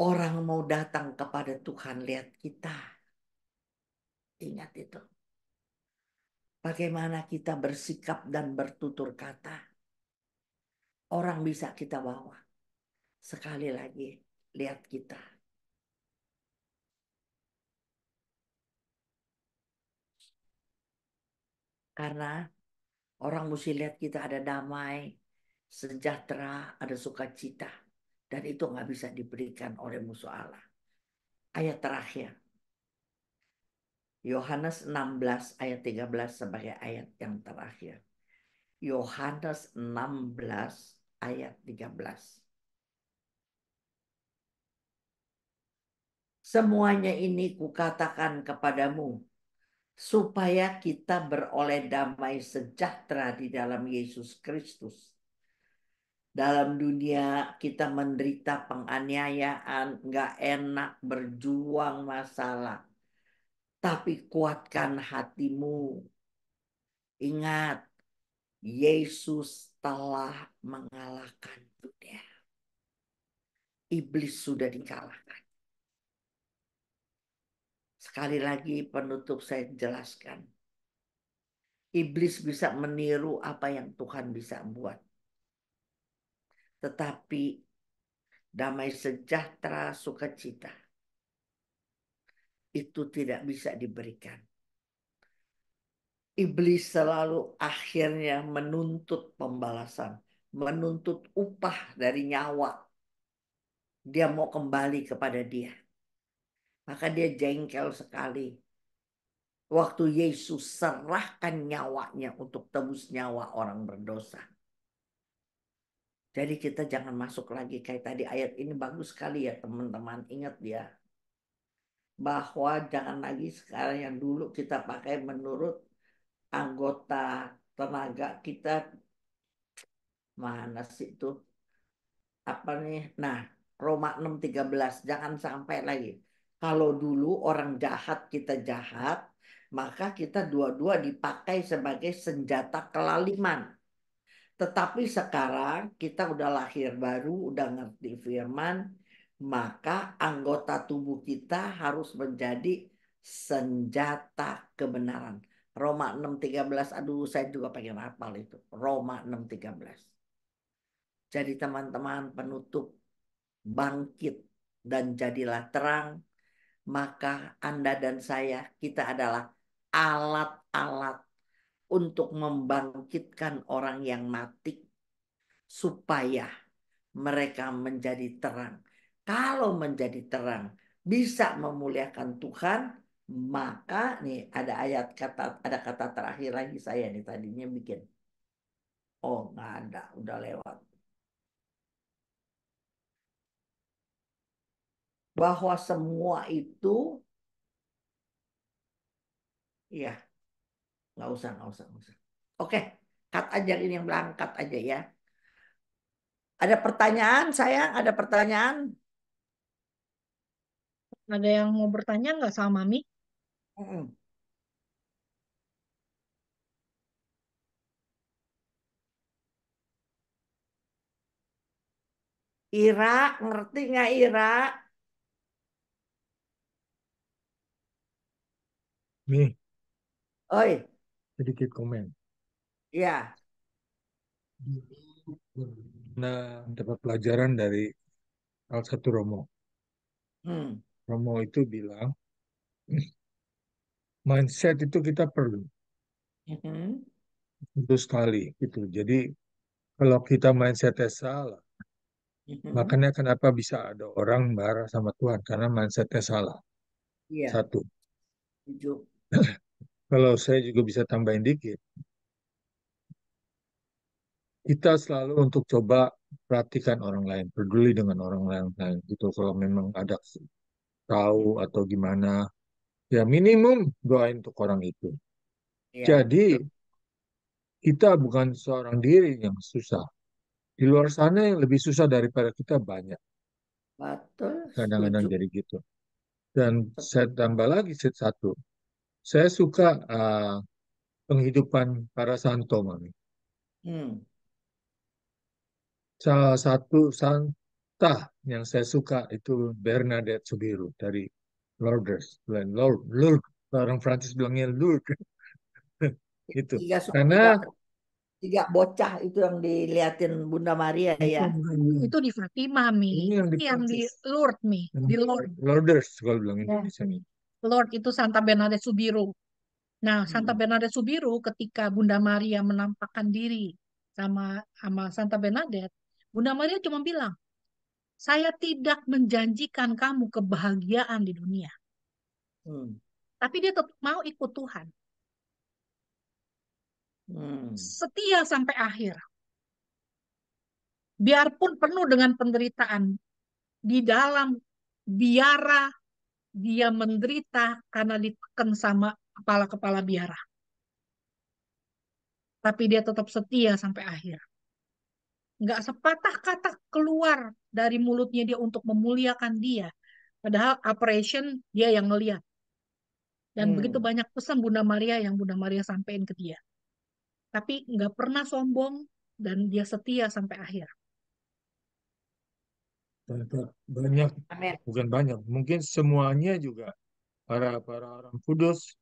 orang mau datang kepada Tuhan lihat kita ingat itu bagaimana kita bersikap dan bertutur kata orang bisa kita bawa. Sekali lagi, lihat kita. Karena orang mesti lihat kita ada damai, sejahtera, ada sukacita. Dan itu nggak bisa diberikan oleh musuh Allah. Ayat terakhir. Yohanes 16 ayat 13 sebagai ayat yang terakhir. Yohanes 16 ayat 13. Semuanya ini kukatakan kepadamu, supaya kita beroleh damai sejahtera di dalam Yesus Kristus. Dalam dunia kita menderita penganiayaan, nggak enak, berjuang masalah. Tapi kuatkan hatimu. Ingat, Yesus telah mengalahkan dunia, Iblis sudah dikalahkan. Sekali lagi penutup saya jelaskan. Iblis bisa meniru apa yang Tuhan bisa buat. Tetapi damai sejahtera sukacita itu tidak bisa diberikan iblis selalu akhirnya menuntut pembalasan, menuntut upah dari nyawa. Dia mau kembali kepada dia. Maka dia jengkel sekali. Waktu Yesus serahkan nyawanya untuk tebus nyawa orang berdosa. Jadi kita jangan masuk lagi kayak tadi ayat ini bagus sekali ya teman-teman. Ingat ya. Bahwa jangan lagi sekarang yang dulu kita pakai menurut anggota tenaga kita mana sih itu apa nih nah Roma 6.13 jangan sampai lagi kalau dulu orang jahat kita jahat maka kita dua-dua dipakai sebagai senjata kelaliman tetapi sekarang kita udah lahir baru udah ngerti firman maka anggota tubuh kita harus menjadi senjata kebenaran Roma 6.13. Aduh, saya juga pengen hafal itu. Roma 6.13. Jadi teman-teman penutup bangkit dan jadilah terang, maka Anda dan saya kita adalah alat-alat untuk membangkitkan orang yang mati supaya mereka menjadi terang. Kalau menjadi terang bisa memuliakan Tuhan, maka nih ada ayat kata ada kata terakhir lagi saya nih tadinya bikin. Oh nggak ada, udah lewat. Bahwa semua itu Iya. Nggak usah, nggak usah, nggak usah. Oke, cut aja ini yang berangkat aja ya. Ada pertanyaan, saya Ada pertanyaan? Ada yang mau bertanya nggak sama Mami? Ira, ngerti nggak Ira? Nih, Oi, sedikit komen. ya, Nah, dapat pelajaran dari Al Satu Romo. hmm, Romo itu bilang mindset itu kita perlu. Mm -hmm. Itu sekali gitu. Jadi kalau kita mindsetnya salah, mm -hmm. makanya kenapa bisa ada orang marah sama Tuhan karena mindsetnya salah. Yeah. Satu. kalau saya juga bisa tambahin dikit, kita selalu untuk coba perhatikan orang lain, peduli dengan orang lain, Nah, gitu. Kalau memang ada tahu atau gimana, ya minimum doain untuk orang itu. Ya, Jadi betul. kita bukan seorang diri yang susah. Di luar sana yang lebih susah daripada kita banyak. Betul. Kadang-kadang jadi gitu. Dan betul. saya tambah lagi set satu. Saya suka uh, penghidupan para santo, mami. Hmm. Salah satu santa yang saya suka itu Bernadette Subiru dari Lourdes, Lourdes, Lourdes. Orang Prancis bilangnya Lourdes. itu. Tiga, Karena tiga bocah itu yang dilihatin Bunda Maria ya. Itu, di Fatima mi. Ini yang di, yang di Lourdes mi, di Lourdes. Lourdes kalau bilang ya. di sini. Lord itu Santa Bernadette Subiru. Nah, Santa hmm. Bernadette Subiru ketika Bunda Maria menampakkan diri sama sama Santa Bernadette, Bunda Maria cuma bilang, saya tidak menjanjikan kamu kebahagiaan di dunia. Hmm. Tapi dia tetap mau ikut Tuhan. Hmm. Setia sampai akhir. Biarpun penuh dengan penderitaan. Di dalam biara dia menderita karena ditekan sama kepala-kepala biara. Tapi dia tetap setia sampai akhir nggak sepatah kata keluar dari mulutnya dia untuk memuliakan dia. Padahal operation dia yang ngeliat. Dan hmm. begitu banyak pesan Bunda Maria yang Bunda Maria sampaikan ke dia. Tapi nggak pernah sombong dan dia setia sampai akhir. Banyak, bukan banyak, mungkin semuanya juga para para orang kudus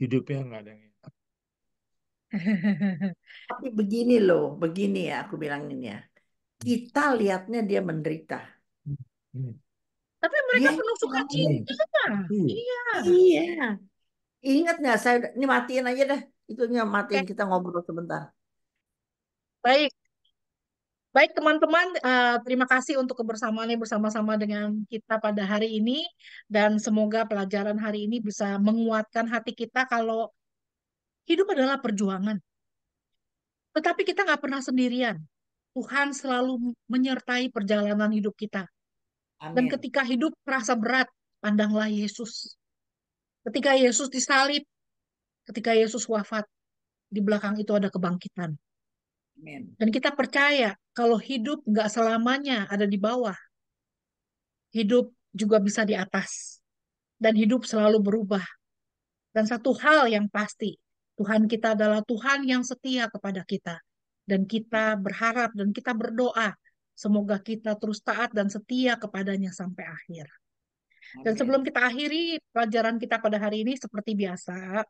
hidupnya nggak ada yang Tapi begini loh, begini ya aku bilangin ya. Kita lihatnya dia menderita. Tapi mereka dia penuh sukacita. Iya. Iya. Ingat nggak saya ini matiin aja dah. Itunya matiin kita ngobrol sebentar. Baik. Baik teman-teman, eh, terima kasih untuk kebersamaannya bersama-sama dengan kita pada hari ini dan semoga pelajaran hari ini bisa menguatkan hati kita kalau Hidup adalah perjuangan. Tetapi kita nggak pernah sendirian. Tuhan selalu menyertai perjalanan hidup kita. Amin. Dan ketika hidup terasa berat, pandanglah Yesus. Ketika Yesus disalib, ketika Yesus wafat, di belakang itu ada kebangkitan. Amin. Dan kita percaya kalau hidup nggak selamanya ada di bawah. Hidup juga bisa di atas. Dan hidup selalu berubah. Dan satu hal yang pasti, Tuhan kita adalah Tuhan yang setia kepada kita. Dan kita berharap dan kita berdoa. Semoga kita terus taat dan setia kepadanya sampai akhir. Dan sebelum kita akhiri pelajaran kita pada hari ini, seperti biasa,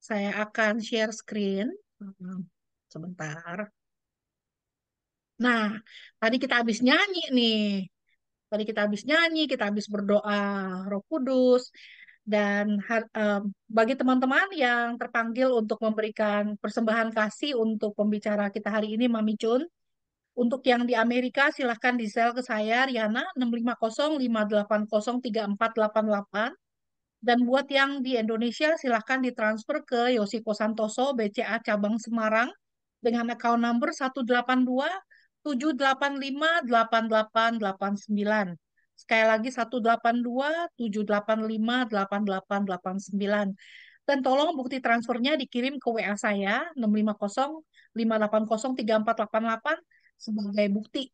saya akan share screen. Sebentar. Nah, tadi kita habis nyanyi nih. Tadi kita habis nyanyi, kita habis berdoa Roh Kudus. Dan um, bagi teman-teman yang terpanggil untuk memberikan persembahan kasih untuk pembicara kita hari ini, Mami Chun, untuk yang di Amerika silahkan di sel ke saya, Riana 650-580-3488 Dan buat yang di Indonesia silahkan ditransfer ke Yosiko Santoso, BCA Cabang Semarang, dengan account number 182 785 8889. Sekali lagi 182 785 8889. Dan tolong bukti transfernya dikirim ke WA saya 650 580 3488 sebagai bukti.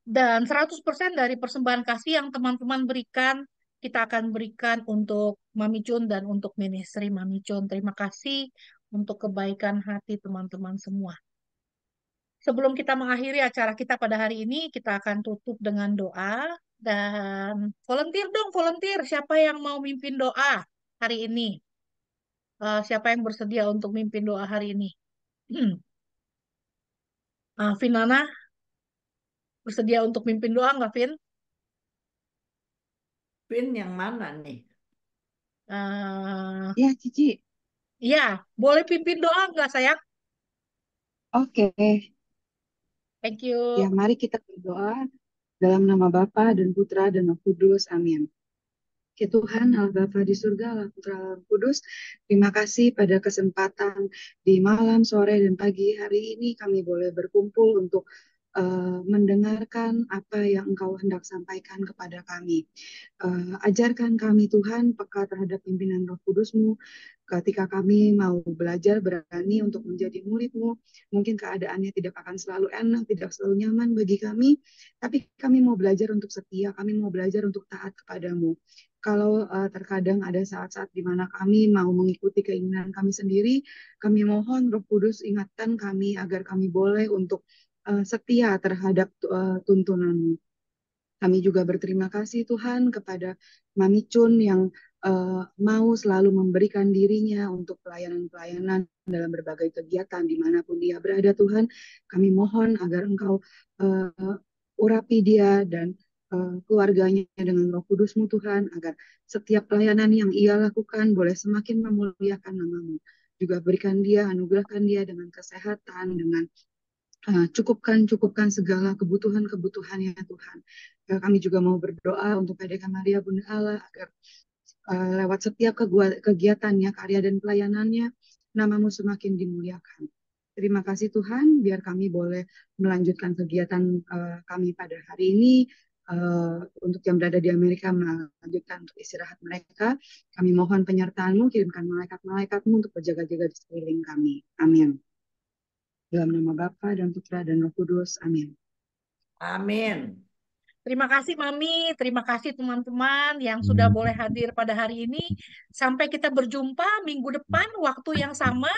Dan 100% dari persembahan kasih yang teman-teman berikan kita akan berikan untuk Mami Chun dan untuk ministry Mami Chun Terima kasih untuk kebaikan hati teman-teman semua. Sebelum kita mengakhiri acara kita pada hari ini, kita akan tutup dengan doa. Dan volunteer dong, volunteer. Siapa yang mau mimpin doa hari ini? Uh, siapa yang bersedia untuk mimpin doa hari ini? uh, ah, Finana, bersedia untuk mimpin doa nggak, Fin? Pin yang mana nih? Uh, ya, Cici. Iya, boleh pimpin doa nggak, sayang? Oke. Okay. Thank you. Ya, mari kita berdoa. Dalam nama Bapa dan Putra dan Roh Kudus. Amin. Ya Tuhan, Allah Bapa di surga, Allah Putra, Allah Kudus, terima kasih pada kesempatan di malam, sore, dan pagi hari ini kami boleh berkumpul untuk Eh, mendengarkan apa yang Engkau hendak sampaikan kepada kami. Uh, ajarkan kami Tuhan peka terhadap pimpinan Roh KudusMu. ketika kami mau belajar berani untuk menjadi muridMu, Mungkin keadaannya tidak akan selalu enak, tidak selalu nyaman bagi kami, tapi kami mau belajar untuk setia, kami mau belajar untuk taat kepadamu kalau uh, terkadang ada saat-saat di mana kami mau mengikuti keinginan kami sendiri, kami mohon Roh Kudus ingatkan kami agar kami boleh untuk uh, setia terhadap uh, tuntunanmu. Kami juga berterima kasih Tuhan kepada Mami Chun yang uh, mau selalu memberikan dirinya untuk pelayanan-pelayanan dalam berbagai kegiatan dimanapun dia berada Tuhan. Kami mohon agar Engkau uh, urapi dia dan keluarganya dengan roh kudusmu Tuhan agar setiap pelayanan yang ia lakukan boleh semakin memuliakan namamu juga berikan dia, anugerahkan dia dengan kesehatan, dengan Eh, cukupkan cukupkan segala kebutuhan-kebutuhan ya Tuhan. Eh, kami juga mau berdoa untuk PDK Maria Bunda Allah agar eh, lewat setiap kegiatannya, karya dan pelayanannya, namamu semakin dimuliakan. Terima kasih Tuhan, biar kami boleh melanjutkan kegiatan kami pada hari ini uh, untuk yang berada di Amerika melanjutkan untuk istirahat mereka. Kami mohon penyertaanmu, kirimkan malaikat-malaikatmu untuk berjaga-jaga di sekeliling kami. Amin. Dalam nama Bapa dan Putra dan Roh Kudus. Amin. Amin. Terima kasih Mami, terima kasih teman-teman yang sudah hmm. boleh hadir pada hari ini. Sampai kita berjumpa minggu depan waktu yang sama.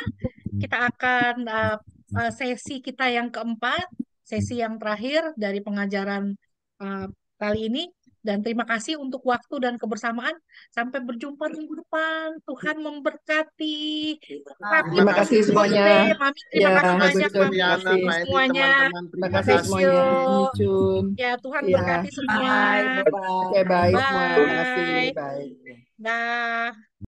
Kita akan uh, uh sesi kita yang keempat, sesi yang terakhir dari pengajaran uh, kali ini. Dan terima kasih untuk waktu dan kebersamaan. Sampai berjumpa minggu depan. Tuhan memberkati. terima kasih semuanya. Mami, terima ya, kasih banyak. Mami, semuanya. Terima kasih semuanya. Ya, Tuhan ya. berkati semua. Bye. Bye. Bye. Bye. Bye. Bye. Bye. Bye. Bye. Bye. Bye.